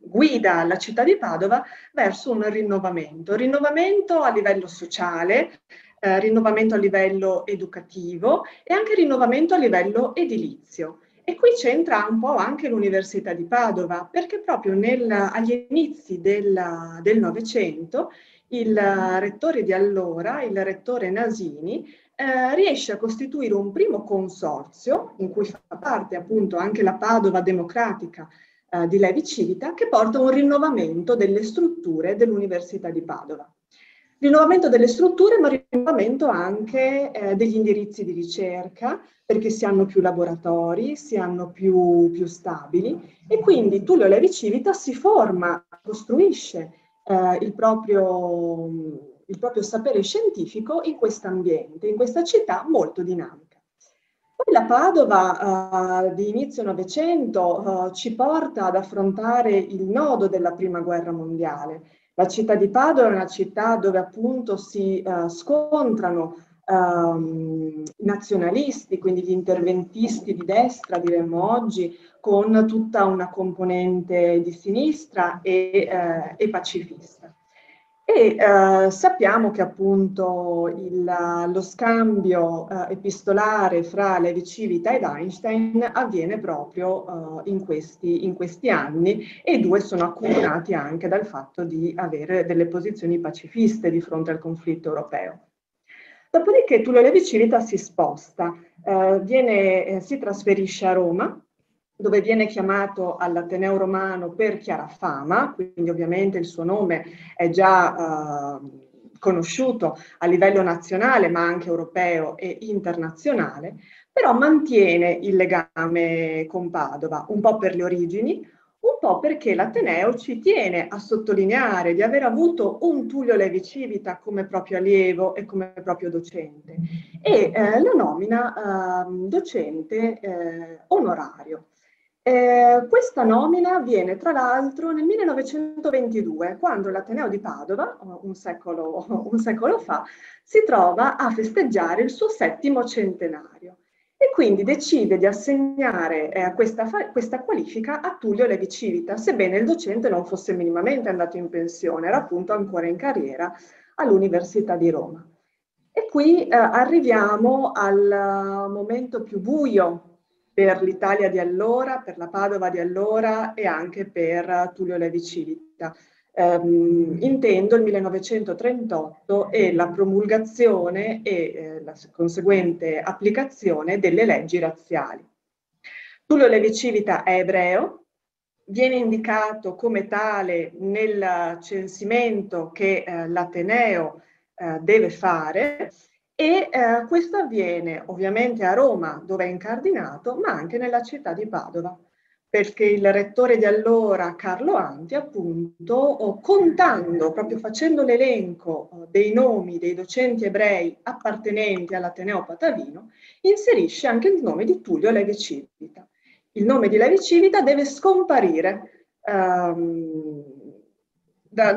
guida la città di Padova verso un rinnovamento, rinnovamento a livello sociale, eh, rinnovamento a livello educativo e anche rinnovamento a livello edilizio. E qui c'entra un po' anche l'Università di Padova, perché proprio nel, agli inizi del Novecento il rettore di allora, il rettore Nasini, eh, riesce a costituire un primo consorzio, in cui fa parte appunto anche la Padova democratica eh, di Levi Civita, che porta a un rinnovamento delle strutture dell'Università di Padova. Rinnovamento delle strutture, ma rinnovamento anche eh, degli indirizzi di ricerca, perché si hanno più laboratori, si hanno più, più stabili e quindi Tullio Levi Civita si forma, costruisce eh, il, proprio, il proprio sapere scientifico in questo ambiente, in questa città molto dinamica. Poi la Padova uh, di inizio Novecento uh, ci porta ad affrontare il nodo della Prima Guerra Mondiale la città di Padova è una città dove appunto si uh, scontrano um, nazionalisti, quindi gli interventisti di destra, diremmo oggi, con tutta una componente di sinistra e, uh, e pacifista. E eh, sappiamo che appunto il, lo scambio eh, epistolare fra Levi Civita ed Einstein avviene proprio eh, in, questi, in, questi, anni e i due sono accomunati anche dal fatto di avere delle posizioni pacifiste di fronte al conflitto europeo. Dopodiché Tullio Levi Civita si sposta, eh, viene, eh, si trasferisce a Roma dove viene chiamato all'Ateneo Romano per chiara fama, quindi ovviamente il suo nome è già eh, conosciuto a livello nazionale ma anche europeo e internazionale, però mantiene il legame con Padova, un po' per le origini, un po' perché l'Ateneo ci tiene a sottolineare di aver avuto un Tullio Levi Civita come proprio allievo e come proprio docente e eh, lo nomina eh, docente eh, onorario. Eh, questa nomina viene tra l'altro nel 1922, quando l'Ateneo di Padova, oh, un secolo, un secolo fa, si trova a festeggiare il suo settimo centenario e quindi decide di assegnare eh, questa, questa, qualifica a Tullio Levi Civita, sebbene il docente non fosse minimamente andato in pensione, era appunto ancora in carriera all'Università di Roma. E qui eh, arriviamo al momento più buio per l'Italia di allora, per la Padova di allora e anche per eh, Tullio Levi Civita. Um, intendo il 1938 e la promulgazione e eh, la conseguente applicazione delle leggi razziali. Tullio Levi Civita è ebreo, viene indicato come tale nel censimento che eh, l'Ateneo eh, deve fare e eh, questo avviene ovviamente a Roma dove è incardinato, ma anche nella città di Padova, perché il rettore di allora, Carlo Anti, appunto, contando, proprio facendo l'elenco eh, dei nomi dei docenti ebrei appartenenti all'Ateneo Patavino, inserisce anche il nome di Tullio Levi Civita. Il nome di Levi Civita deve scomparire. Um, da,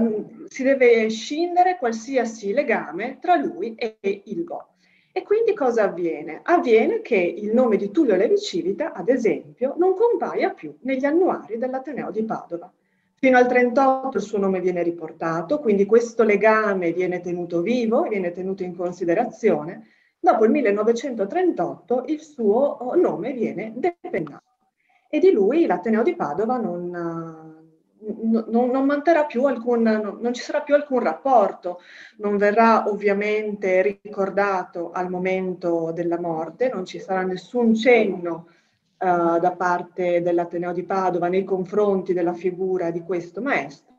si deve scindere qualsiasi legame tra lui e il Bo. E quindi cosa avviene? Avviene che il nome di Tullio Levicivita, ad esempio, non compaia più negli annuari dell'Ateneo di Padova. Fino al 38 il suo nome viene riportato, quindi questo legame viene tenuto vivo, viene tenuto in considerazione. Dopo il 1938 il suo oh, nome viene depennato e di lui l'Ateneo di Padova non, non, non manterrà più alcun, non, non ci sarà più alcun rapporto, non verrà ovviamente ricordato al momento della morte, non ci sarà nessun cenno uh, da parte dell'Ateneo di Padova nei confronti della figura di questo maestro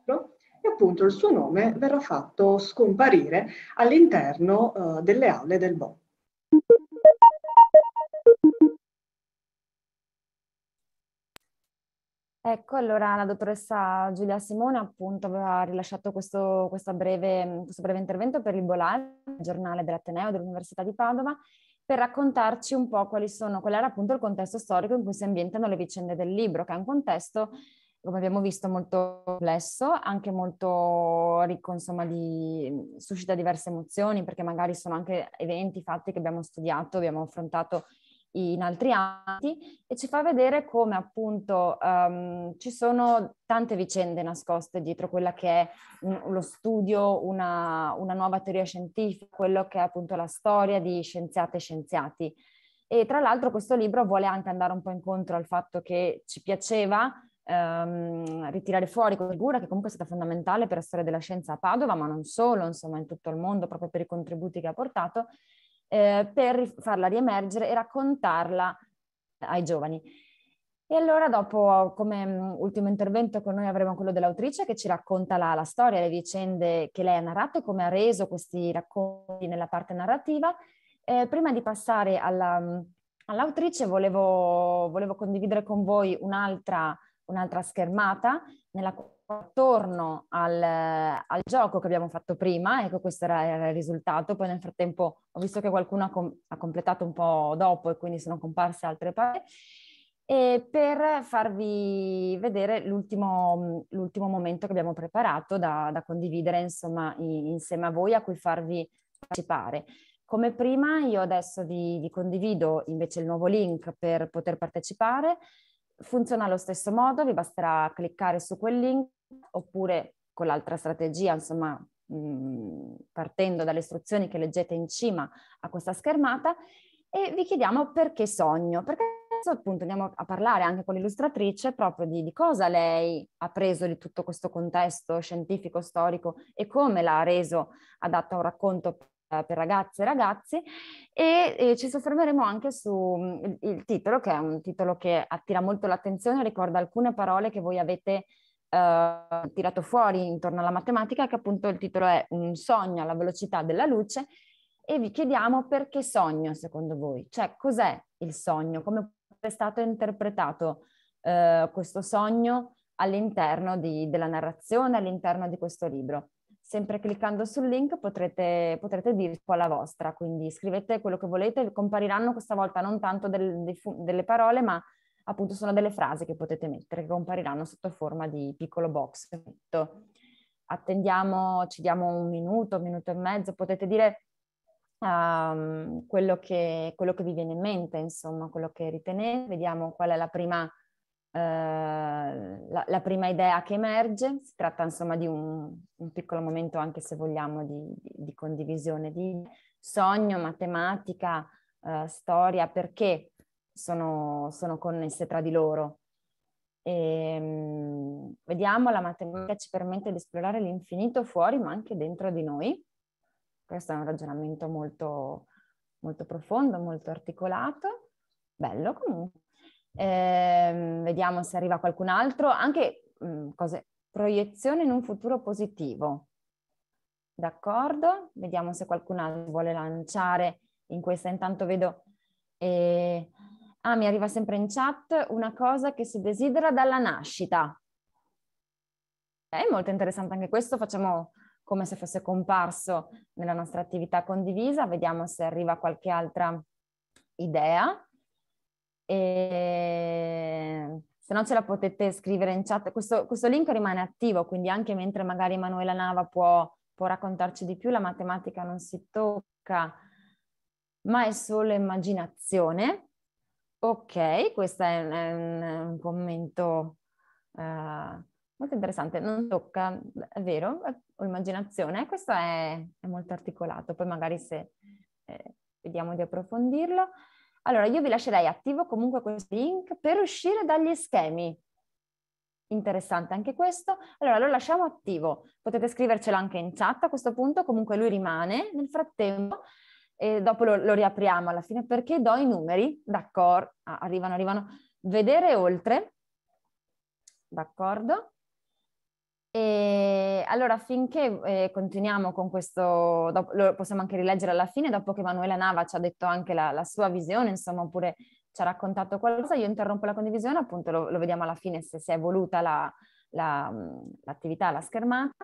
e appunto il suo nome verrà fatto scomparire all'interno uh, delle aule del BOP. Ecco, allora la dottoressa Giulia Simone appunto aveva rilasciato questo, questo, breve, questo breve, intervento per il Bolal, giornale dell'Ateneo dell'Università di Padova, per raccontarci un po' quali sono, qual era appunto il contesto storico in cui si ambientano le vicende del libro, che è un contesto, come abbiamo visto, molto complesso, anche molto ricco, insomma, di, suscita diverse emozioni, perché magari sono anche eventi, fatti che abbiamo studiato, abbiamo affrontato in altri ambiti e ci fa vedere come appunto um, ci sono tante vicende nascoste dietro quella che è un, lo studio, una, una, nuova teoria scientifica, quello che è appunto la storia di scienziate e scienziati. E tra l'altro questo libro vuole anche andare un po' incontro al fatto che ci piaceva um, ritirare fuori quella figura che comunque è stata fondamentale per la storia della scienza a Padova, ma non solo, insomma in tutto il mondo, proprio per i contributi che ha portato, eh, per farla riemergere e raccontarla ai giovani. E allora dopo, come mm, ultimo intervento con noi, avremo quello dell'autrice che ci racconta la, la storia, le vicende che lei ha narrato e come ha reso questi racconti nella parte narrativa. Eh, prima di passare alla, mm, all'autrice volevo, volevo, condividere con voi un'altra un'altra schermata nella quale attorno al, al, gioco che abbiamo fatto prima, ecco questo era, il risultato, poi nel frattempo ho visto che qualcuno ha, com- ha completato un po' dopo e quindi sono comparse altre parti, e per farvi vedere l'ultimo, l'ultimo momento che abbiamo preparato da, da condividere insomma in, insieme a voi, a cui farvi partecipare. Come prima io adesso vi, vi condivido invece il nuovo link per poter partecipare, funziona allo stesso modo, vi basterà cliccare su quel link oppure con l'altra strategia, insomma, mm, partendo dalle istruzioni che leggete in cima a questa schermata e vi chiediamo perché sogno, perché adesso appunto andiamo a parlare anche con l'illustratrice proprio di, di cosa lei ha preso di tutto questo contesto scientifico, storico e come l'ha reso adatto a un racconto per ragazze e ragazzi e, e ci soffermeremo anche sul mm, titolo che è un titolo che attira molto l'attenzione, ricorda alcune parole che voi avete eh, tirato fuori intorno alla matematica che appunto il titolo è Un sogno alla velocità della luce e vi chiediamo perché sogno secondo voi, cioè cos'è il sogno, come è stato interpretato eh, questo sogno all'interno di, della narrazione, all'interno di questo libro. Sempre cliccando sul link potrete, potrete dirci qual è la vostra, quindi scrivete quello che volete, compariranno questa volta non tanto del, de, delle parole, ma appunto sono delle frasi che potete mettere, che compariranno sotto forma di piccolo box. Attendiamo, ci diamo un minuto, un minuto e mezzo, potete dire um, quello, che, quello che vi viene in mente, insomma, quello che ritenete, vediamo qual è la prima Ehm, la, la, prima idea che emerge, si tratta insomma di un, un piccolo momento anche se vogliamo di, di, di condivisione di sogno, matematica, uh, storia, perché sono, sono, connesse tra di loro. E, um, vediamo, la matematica ci permette di esplorare l'infinito fuori ma anche dentro di noi. Questo è un ragionamento molto, molto profondo, molto articolato, bello comunque eh, vediamo se arriva qualcun altro, anche mh, mm, cose, proiezione in un futuro positivo. D'accordo? Vediamo se qualcun altro vuole lanciare in questa. Intanto vedo... Eh, ah, mi arriva sempre in chat una cosa che si desidera dalla nascita. È molto interessante anche questo, facciamo come se fosse comparso nella nostra attività condivisa, vediamo se arriva qualche altra idea. E ehm, se no ce la potete scrivere in chat. Questo, questo link rimane attivo, quindi anche mentre magari Emanuela Nava può, può raccontarci di più, la matematica non si tocca, ma è solo immaginazione. Ok, questo è un, è un, un commento uh, molto interessante. Non tocca, è vero, ho immaginazione. Questo è, è, molto articolato, poi magari se eh, vediamo di approfondirlo. Allora, io vi lascerei attivo comunque questo link per uscire dagli schemi. Interessante anche questo. Allora, lo lasciamo attivo. Potete scrivercelo anche in chat a questo punto, comunque lui rimane. Nel frattempo, e dopo lo, lo riapriamo alla fine perché do i numeri, d'accordo? Ah, arrivano, arrivano. Vedere oltre, d'accordo? E allora finché eh, continuiamo con questo, dopo, lo possiamo anche rileggere alla fine, dopo che Emanuela Nava ci ha detto anche la, la sua visione, insomma, oppure ci ha raccontato qualcosa, io interrompo la condivisione, appunto lo, lo vediamo alla fine se si è evoluta la, la, mm, l'attività, la schermata.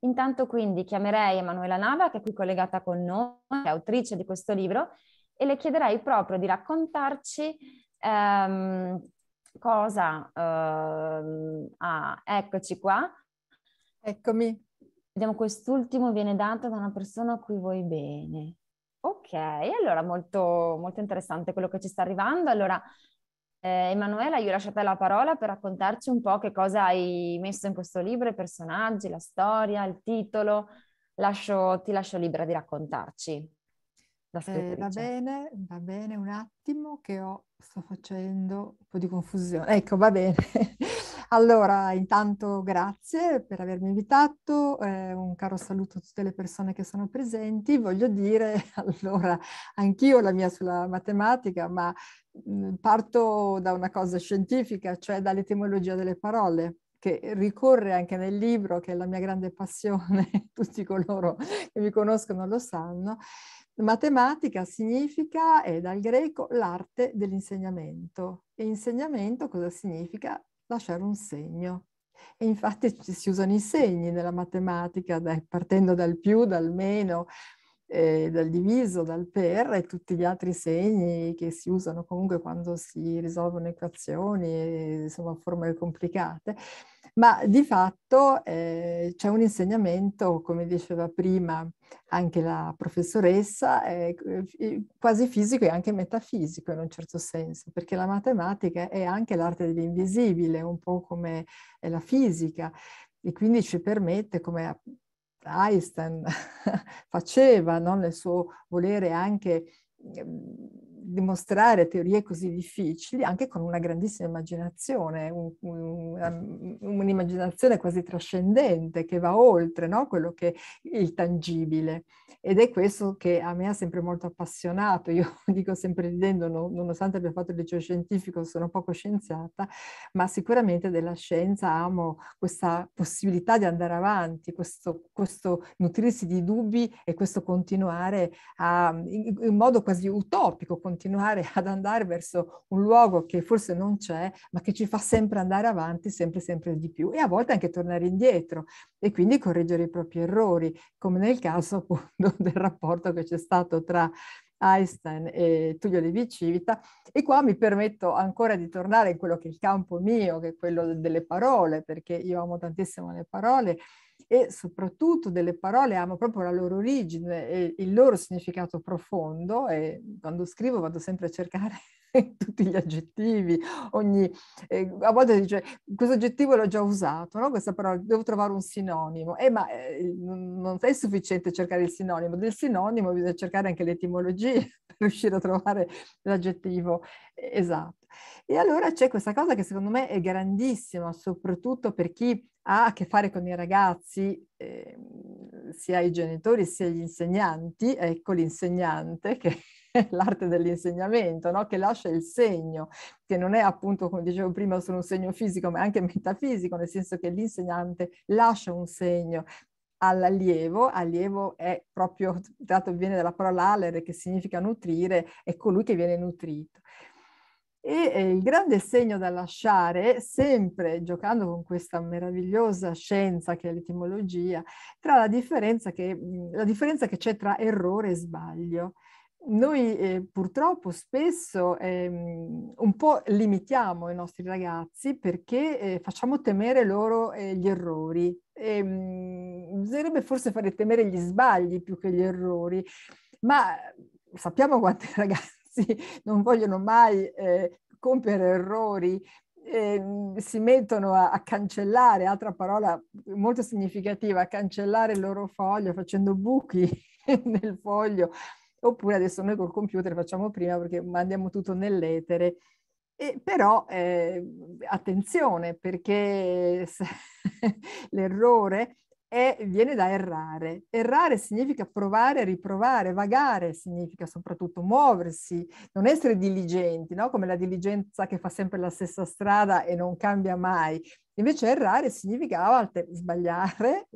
Intanto quindi chiamerei Emanuela Nava, che è qui collegata con noi, è autrice di questo libro, e le chiederei proprio di raccontarci ehm, cosa, ehm, ah, eccoci qua, Eccomi. Vediamo, quest'ultimo viene dato da una persona a cui vuoi bene. Ok, allora molto, molto interessante quello che ci sta arrivando. Allora, eh, Emanuela, io ho lasciato la parola per raccontarci un po' che cosa hai messo in questo libro, i personaggi, la storia, il titolo. Lascio, ti lascio libera di raccontarci. Eh, va bene, va bene, un attimo che ho, sto facendo un po' di confusione. Ecco, va bene. Allora, intanto grazie per avermi invitato, eh, un caro saluto a tutte le persone che sono presenti. Voglio dire, allora, anch'io la mia sulla matematica, ma mh, mm, parto da una cosa scientifica, cioè dall'etimologia delle parole che ricorre anche nel libro, che è la mia grande passione, tutti coloro che mi conoscono lo sanno, Matematica significa, è dal greco, l'arte dell'insegnamento. E insegnamento cosa significa? lasciare un segno. E infatti si usano i segni nella matematica, dai, partendo dal più, dal meno, eh, dal diviso, dal per e tutti gli altri segni che si usano comunque quando si risolvono equazioni, eh, insomma forme complicate ma di fatto eh, c'è un insegnamento, come diceva prima anche la professoressa, eh, quasi fisico e anche metafisico in un certo senso, perché la matematica è anche l'arte dell'invisibile, un po' come è la fisica, e quindi ci permette, come Einstein faceva no? nel suo volere anche mm, dimostrare teorie così difficili anche con una grandissima immaginazione, un, un, un'immaginazione quasi trascendente che va oltre no? quello che è il tangibile. Ed è questo che a me ha sempre molto appassionato. Io dico sempre ridendo, no, nonostante abbia fatto il liceo scientifico, sono poco scienziata, ma sicuramente della scienza amo questa possibilità di andare avanti, questo, questo nutrirsi di dubbi e questo continuare a, in, in modo quasi utopico, con continuare ad andare verso un luogo che forse non c'è, ma che ci fa sempre andare avanti, sempre, sempre di più e a volte anche tornare indietro e quindi correggere i propri errori, come nel caso appunto del rapporto che c'è stato tra Einstein e Tullio Levi Civita. E qua mi permetto ancora di tornare in quello che è il campo mio, che è quello delle parole, perché io amo tantissimo le parole e soprattutto delle parole hanno proprio la loro origine e il loro significato profondo e quando scrivo vado sempre a cercare tutti gli aggettivi, ogni, eh, a volte dice questo aggettivo l'ho già usato, no? questa parola, devo trovare un sinonimo, eh, ma eh, non è sufficiente cercare il sinonimo, del sinonimo bisogna cercare anche l'etimologia per riuscire a trovare l'aggettivo esatto. E allora c'è questa cosa che secondo me è grandissima, soprattutto per chi ha a che fare con i ragazzi, eh, sia i genitori sia gli insegnanti, ecco l'insegnante che è l'arte dell'insegnamento, no? che lascia il segno, che non è appunto, come dicevo prima, solo un segno fisico, ma anche metafisico, nel senso che l'insegnante lascia un segno all'allievo, allievo è proprio, dato viene dalla parola alere che significa nutrire, è colui che viene nutrito. E eh, il grande segno da lasciare, sempre giocando con questa meravigliosa scienza che è l'etimologia, tra la differenza che, mm, la differenza che c'è tra errore e sbaglio noi eh, purtroppo spesso eh, un po' limitiamo i nostri ragazzi perché eh, facciamo temere loro eh, gli errori. E, ehm, mh, bisognerebbe forse fare temere gli sbagli più che gli errori, ma eh, sappiamo quanti ragazzi ragazzi non vogliono mai eh, compiere errori, eh, si mettono a, a, cancellare, altra parola molto significativa, a cancellare il loro foglio facendo buchi nel foglio, oppure adesso noi col computer facciamo prima perché mandiamo tutto nell'etere. E però eh, attenzione perché l'errore e viene da errare. Errare significa provare, riprovare, vagare significa soprattutto muoversi, non essere diligenti, no? come la diligenza che fa sempre la stessa strada e non cambia mai. Invece errare significa a volte sbagliare,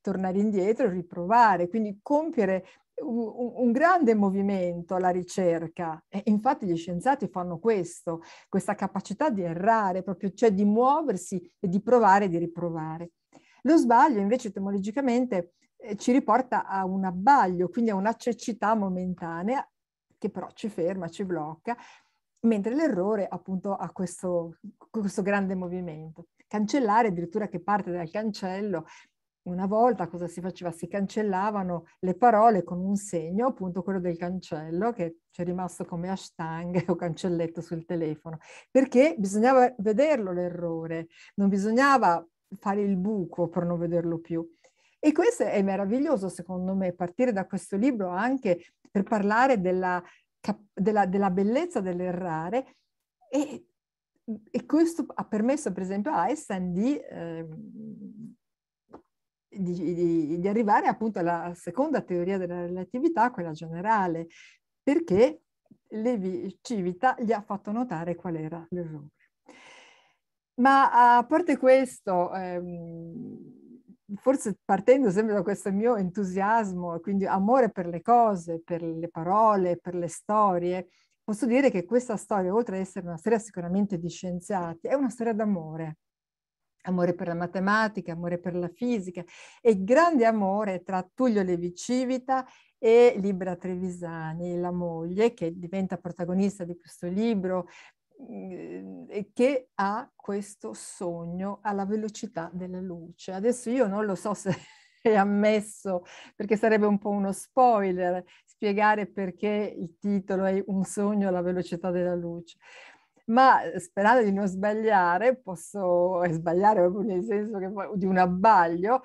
tornare indietro, riprovare, quindi compiere un, un, grande movimento alla ricerca. E infatti gli scienziati fanno questo, questa capacità di errare, proprio cioè di muoversi e di provare e di riprovare. Lo sbaglio invece etimologicamente eh, ci riporta a un abbaglio, quindi a una cecità momentanea che però ci ferma, ci blocca, mentre l'errore appunto ha questo, questo grande movimento. Cancellare addirittura che parte dal cancello, una volta cosa si faceva? Si cancellavano le parole con un segno, appunto quello del cancello, che ci è rimasto come hashtag o cancelletto sul telefono, perché bisognava vederlo l'errore, non bisognava fare il buco per non vederlo più. E questo è meraviglioso secondo me, partire da questo libro anche per parlare della, della, della bellezza dell'errare e, e, questo ha permesso per esempio a Einstein di, eh, di, di, di arrivare appunto alla seconda teoria della relatività, quella generale, perché Levi Civita gli ha fatto notare qual era l'errore. Ma a parte questo, ehm, forse partendo sempre da questo mio entusiasmo, quindi amore per le cose, per le parole, per le storie, posso dire che questa storia, oltre ad essere una storia sicuramente di scienziati, è una storia d'amore. Amore per la matematica, amore per la fisica e grande amore tra Tullio Levi Civita e Libra Trevisani, la moglie, che diventa protagonista di questo libro che ha questo sogno alla velocità della luce. Adesso io non lo so se è ammesso, perché sarebbe un po' uno spoiler spiegare perché il titolo è Un sogno alla velocità della luce. Ma eh, sperando di non sbagliare, posso eh, sbagliare proprio nel senso che, di un abbaglio,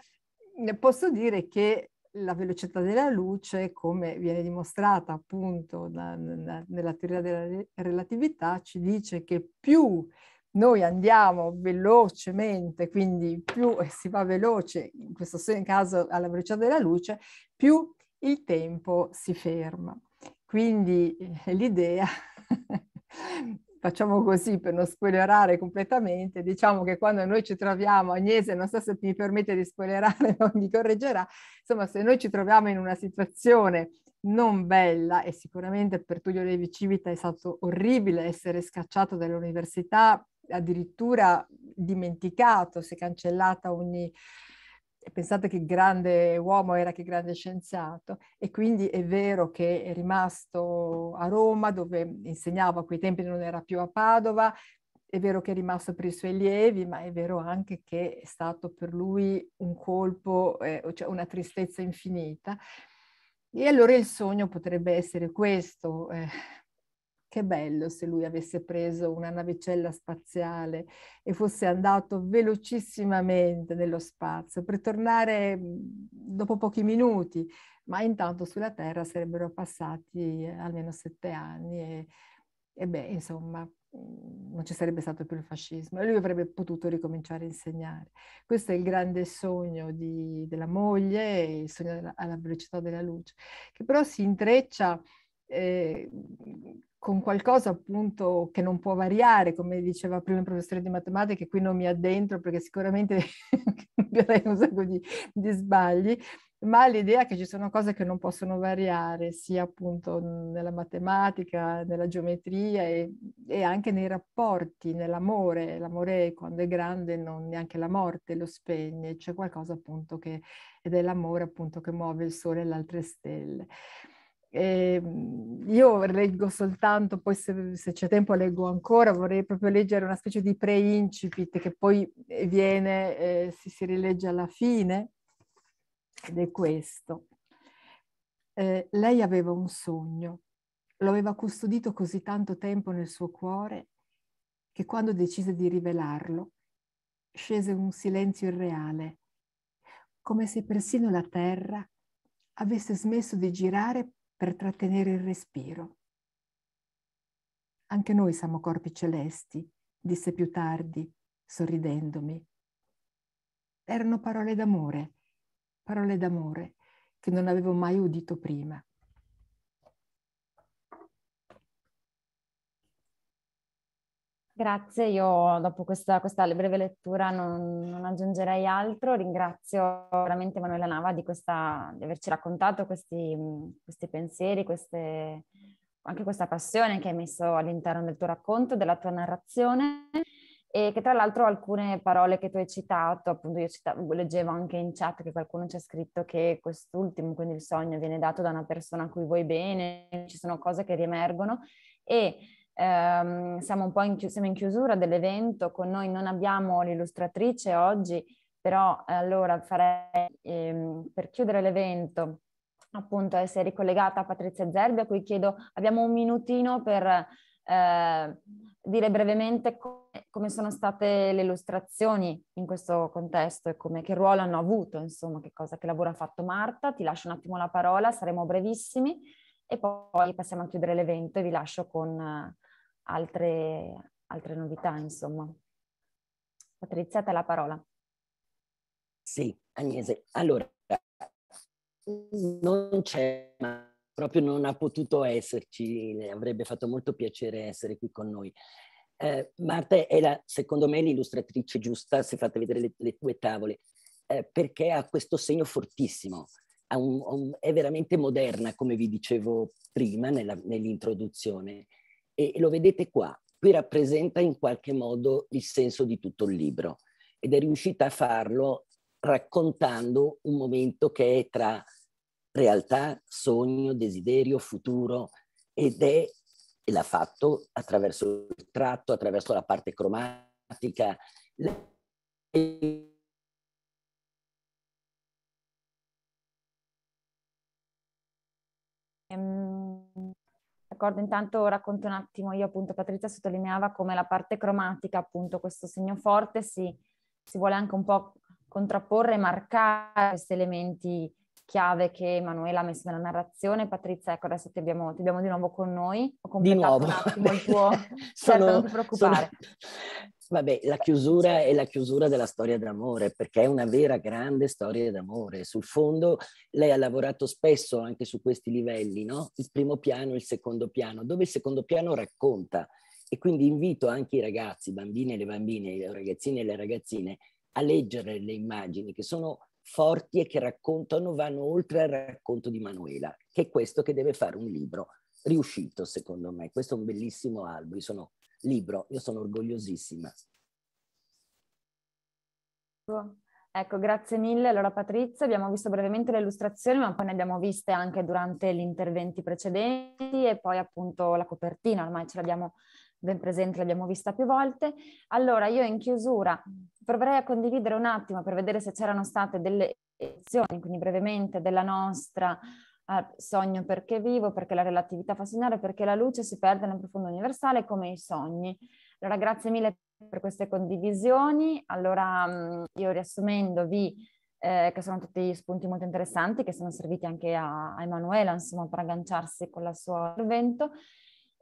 posso dire che la velocità della luce, come viene dimostrata appunto da, da, nella teoria della relatività, ci dice che più noi andiamo velocemente, quindi più si va veloce, in questo caso alla velocità della luce, più il tempo si ferma. Quindi eh, l'idea facciamo così per non spoilerare completamente, diciamo che quando noi ci troviamo, Agnese non so se mi permette di spoilerare o mi correggerà, insomma se noi ci troviamo in una situazione non bella e sicuramente per Tullio Levi Civita è stato orribile essere scacciato dall'università, addirittura dimenticato, si è cancellata ogni pensate che grande uomo era, che grande scienziato, e quindi è vero che è rimasto a Roma, dove insegnava a quei tempi, non era più a Padova, è vero che è rimasto per i suoi allievi, ma è vero anche che è stato per lui un colpo, eh, cioè una tristezza infinita. E allora il sogno potrebbe essere questo, eh, che bello se lui avesse preso una navicella spaziale e fosse andato velocissimamente nello spazio per tornare mhmm, dopo pochi minuti, ma intanto sulla Terra sarebbero passati eh, almeno sette anni e, e beh, insomma, mhmm, non ci sarebbe stato più il fascismo e lui avrebbe potuto ricominciare a insegnare. Questo è il grande sogno di, della moglie, il sogno della, alla velocità della luce, che però si intreccia eh, con qualcosa appunto che non può variare, come diceva prima il professore di matematica, qui non mi addentro perché sicuramente cambierei un sacco di, di, sbagli, ma l'idea che ci sono cose che non possono variare, sia appunto nella matematica, nella geometria e, e anche nei rapporti, nell'amore. L'amore quando è grande non neanche la morte lo spegne, c'è qualcosa appunto che, ed è l'amore appunto che muove il sole e le altre stelle. Eh, io leggo soltanto, poi se, se, c'è tempo leggo ancora, vorrei proprio leggere una specie di pre-incipit che poi eh, viene, eh, si, si, rilegge alla fine, ed è questo. Eh, lei aveva un sogno, lo aveva custodito così tanto tempo nel suo cuore che quando decise di rivelarlo scese un silenzio irreale, come se persino la terra avesse smesso di girare per trattenere il respiro. Anche noi siamo corpi celesti, disse più tardi, sorridendomi. Erano parole d'amore, parole d'amore che non avevo mai udito prima. Grazie, io dopo questa, questa breve lettura non, non, aggiungerei altro. Ringrazio veramente Emanuela Nava di, questa, di averci raccontato questi, questi pensieri, queste, anche questa passione che hai messo all'interno del tuo racconto, della tua narrazione e che tra l'altro alcune parole che tu hai citato, appunto io citavo, leggevo anche in chat che qualcuno ci ha scritto che quest'ultimo, quindi il sogno, viene dato da una persona a cui vuoi bene, ci sono cose che riemergono e ehm, siamo un po' in, chi- siamo in chiusura dell'evento, con noi non abbiamo l'illustratrice oggi, però eh, allora farei ehm, per chiudere l'evento appunto essere ricollegata a Patrizia Zerbi a cui chiedo, abbiamo un minutino per eh, dire brevemente come, come sono state le illustrazioni in questo contesto e come, che ruolo hanno avuto, insomma, che cosa, che lavoro ha fatto Marta. Ti lascio un attimo la parola, saremo brevissimi e poi passiamo a chiudere l'evento e vi lascio con, altre, altre novità, insomma. Patrizia, te la parola. Sì, Agnese. Allora, non c'è, ma proprio non ha potuto esserci, le avrebbe fatto molto piacere essere qui con noi. Eh, Marta è secondo me l'illustratrice giusta, se fate vedere le, le tue tavole, eh, perché ha questo segno fortissimo, un, un, è veramente moderna, come vi dicevo prima nella, nell'introduzione. E lo vedete qua, qui rappresenta in qualche modo il senso di tutto il libro ed è riuscita a farlo raccontando un momento che è tra realtà, sogno, desiderio, futuro ed è, e l'ha fatto attraverso il tratto, attraverso la parte cromatica. Um d'accordo? Intanto racconto un attimo, io appunto Patrizia sottolineava come la parte cromatica, appunto questo segno forte si, si vuole anche un po' contrapporre e marcare questi elementi chiave che Emanuela ha messo nella narrazione. Patrizia, ecco, adesso ti abbiamo, ti abbiamo di nuovo con noi. Ho di nuovo. Un attimo il tuo... sono, certo, non ti preoccupare. Sono, Vabbè, la chiusura è la chiusura della storia d'amore, perché è una vera grande storia d'amore. Sul fondo lei ha lavorato spesso anche su questi livelli, no? Il primo piano, il secondo piano, dove il secondo piano racconta. E quindi invito anche i ragazzi, i bambini e le bambine, i ragazzini e le ragazzine, a leggere le immagini che sono forti e che raccontano, vanno oltre al racconto di Manuela, che è questo che deve fare un libro riuscito, secondo me. Questo è un bellissimo album. sono libro. Io sono orgogliosissima. Ecco, grazie mille. Allora Patrizia, abbiamo visto brevemente le illustrazioni, ma poi ne abbiamo viste anche durante gli interventi precedenti e poi appunto la copertina, ormai ce l'abbiamo ben presente, l'abbiamo vista più volte. Allora io in chiusura proverei a condividere un attimo per vedere se c'erano state delle lezioni, quindi brevemente della nostra eh, sogno perché vivo, perché la relatività fa sognare, perché la luce si perde nel profondo universale come i sogni. Allora grazie mille per queste condivisioni. Allora mm, io riassumendo vi eh, che sono tutti spunti molto interessanti che sono serviti anche a, a Emanuela insomma per agganciarsi con il suo intervento.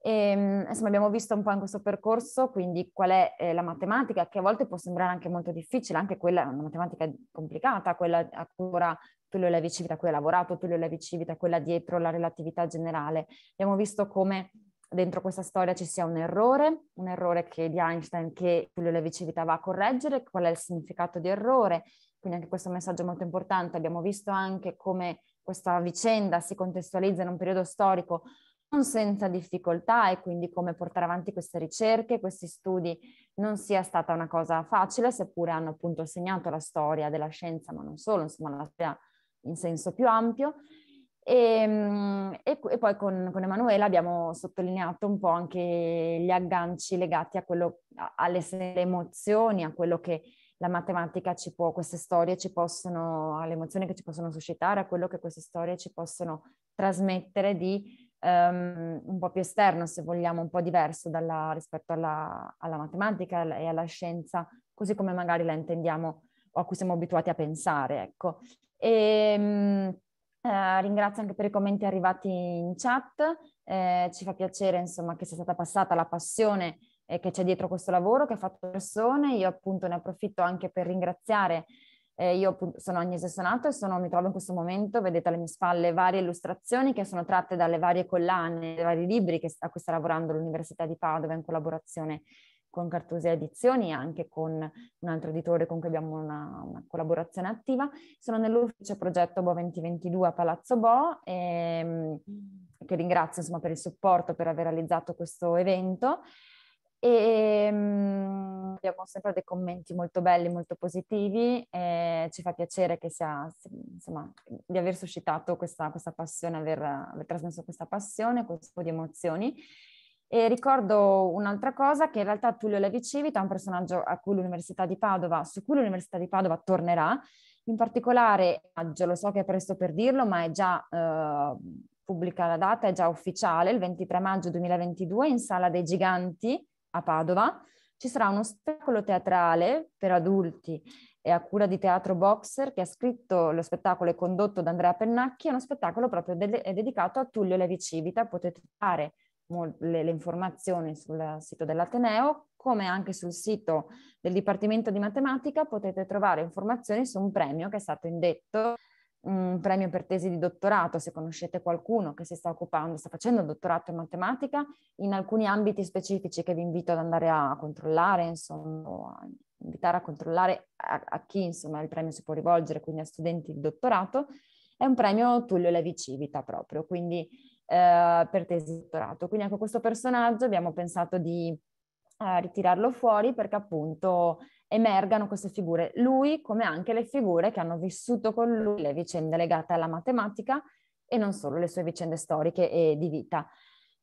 E, ehm, insomma, abbiamo visto un po' in questo percorso quindi qual è eh, la matematica, che a volte può sembrare anche molto difficile, anche quella è una matematica complicata, quella a cui ora più le levi civita a cui hai lavorato, più le levi civita quella dietro, la relatività generale. Abbiamo visto come dentro questa storia ci sia un errore, un errore che, di Einstein che Tullio Levi Civita va a correggere, qual è il significato di errore, quindi anche questo messaggio molto importante. Abbiamo visto anche come questa vicenda si contestualizza in un periodo storico non senza difficoltà e quindi come portare avanti queste ricerche, questi studi non sia stata una cosa facile, seppure hanno appunto segnato la storia della scienza, ma non solo, insomma la storia in senso più ampio. Ehm, e, e, e poi con, con, Emanuela abbiamo sottolineato un po' anche gli agganci legati a quello, a, alle emozioni, a quello che la matematica ci può, queste storie ci possono, alle emozioni che ci possono suscitare, a quello che queste storie ci possono trasmettere di um, un po' più esterno, se vogliamo, un po' diverso dalla, rispetto alla, alla matematica e alla scienza, così come magari la intendiamo o a cui siamo abituati a pensare, ecco. E, ehm, eh, ringrazio anche per i commenti arrivati in chat, eh, ci fa piacere insomma, che sia stata passata la passione eh, che c'è dietro questo lavoro che ha fatto persone, io appunto ne approfitto anche per ringraziare eh, io sono Agnese Sonato e sono, mi trovo in questo momento, vedete alle mie spalle, varie illustrazioni che sono tratte dalle varie collane, dai vari libri che, a cui sta lavorando l'Università di Padova in collaborazione con Cartusia Edizioni e anche con un altro editore con cui abbiamo una, una collaborazione attiva. Sono nell'ufficio progetto Bo 2022 a Palazzo Bo, e, ehm, che ringrazio insomma, per il supporto, per aver realizzato questo evento. E, um, abbiamo sempre dei commenti molto belli, molto positivi, e eh, ci fa piacere sia, insomma, di aver suscitato questa, questa passione, aver, aver trasmesso questa passione, questo po' di emozioni e ricordo un'altra cosa che in realtà Tullio Levi Civita è un personaggio a cui l'Università di Padova, su cui l'Università di Padova tornerà, in particolare, lo so che è presto per dirlo, ma è già eh, pubblica la data, è già ufficiale, il 23 maggio 2022 in Sala dei Giganti a Padova ci sarà uno spettacolo teatrale per adulti e a cura di Teatro Boxer che ha scritto lo spettacolo e condotto da Andrea Pennacchi, è uno spettacolo proprio de- dedicato a Tullio Levi Civita, potete trovare le, le informazioni sul sito dell'Ateneo, come anche sul sito del Dipartimento di Matematica potete trovare informazioni su un premio che è stato indetto un premio per tesi di dottorato, se conoscete qualcuno che si sta occupando, sta facendo dottorato in matematica, in alcuni ambiti specifici che vi invito ad andare a controllare, insomma, a invitare a controllare a, a chi insomma, il premio si può rivolgere, quindi a studenti di dottorato, è un premio Tullio Levi Civita proprio, quindi eh, per tesi dottorato. Quindi anche questo personaggio abbiamo pensato di eh, ritirarlo fuori perché appunto emergano queste figure, lui come anche le figure che hanno vissuto con lui le vicende legate alla matematica e non solo le sue vicende storiche e di vita.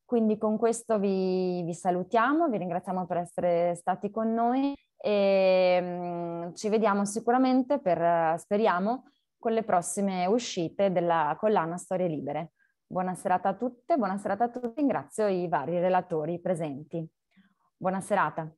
Quindi con questo vi, vi salutiamo, vi ringraziamo per essere stati con noi e um, ci vediamo sicuramente per, speriamo, con le prossime uscite della collana Storie Libere. Buona serata a tutte, buona serata a tutti, ringrazio i vari relatori presenti. Buona serata.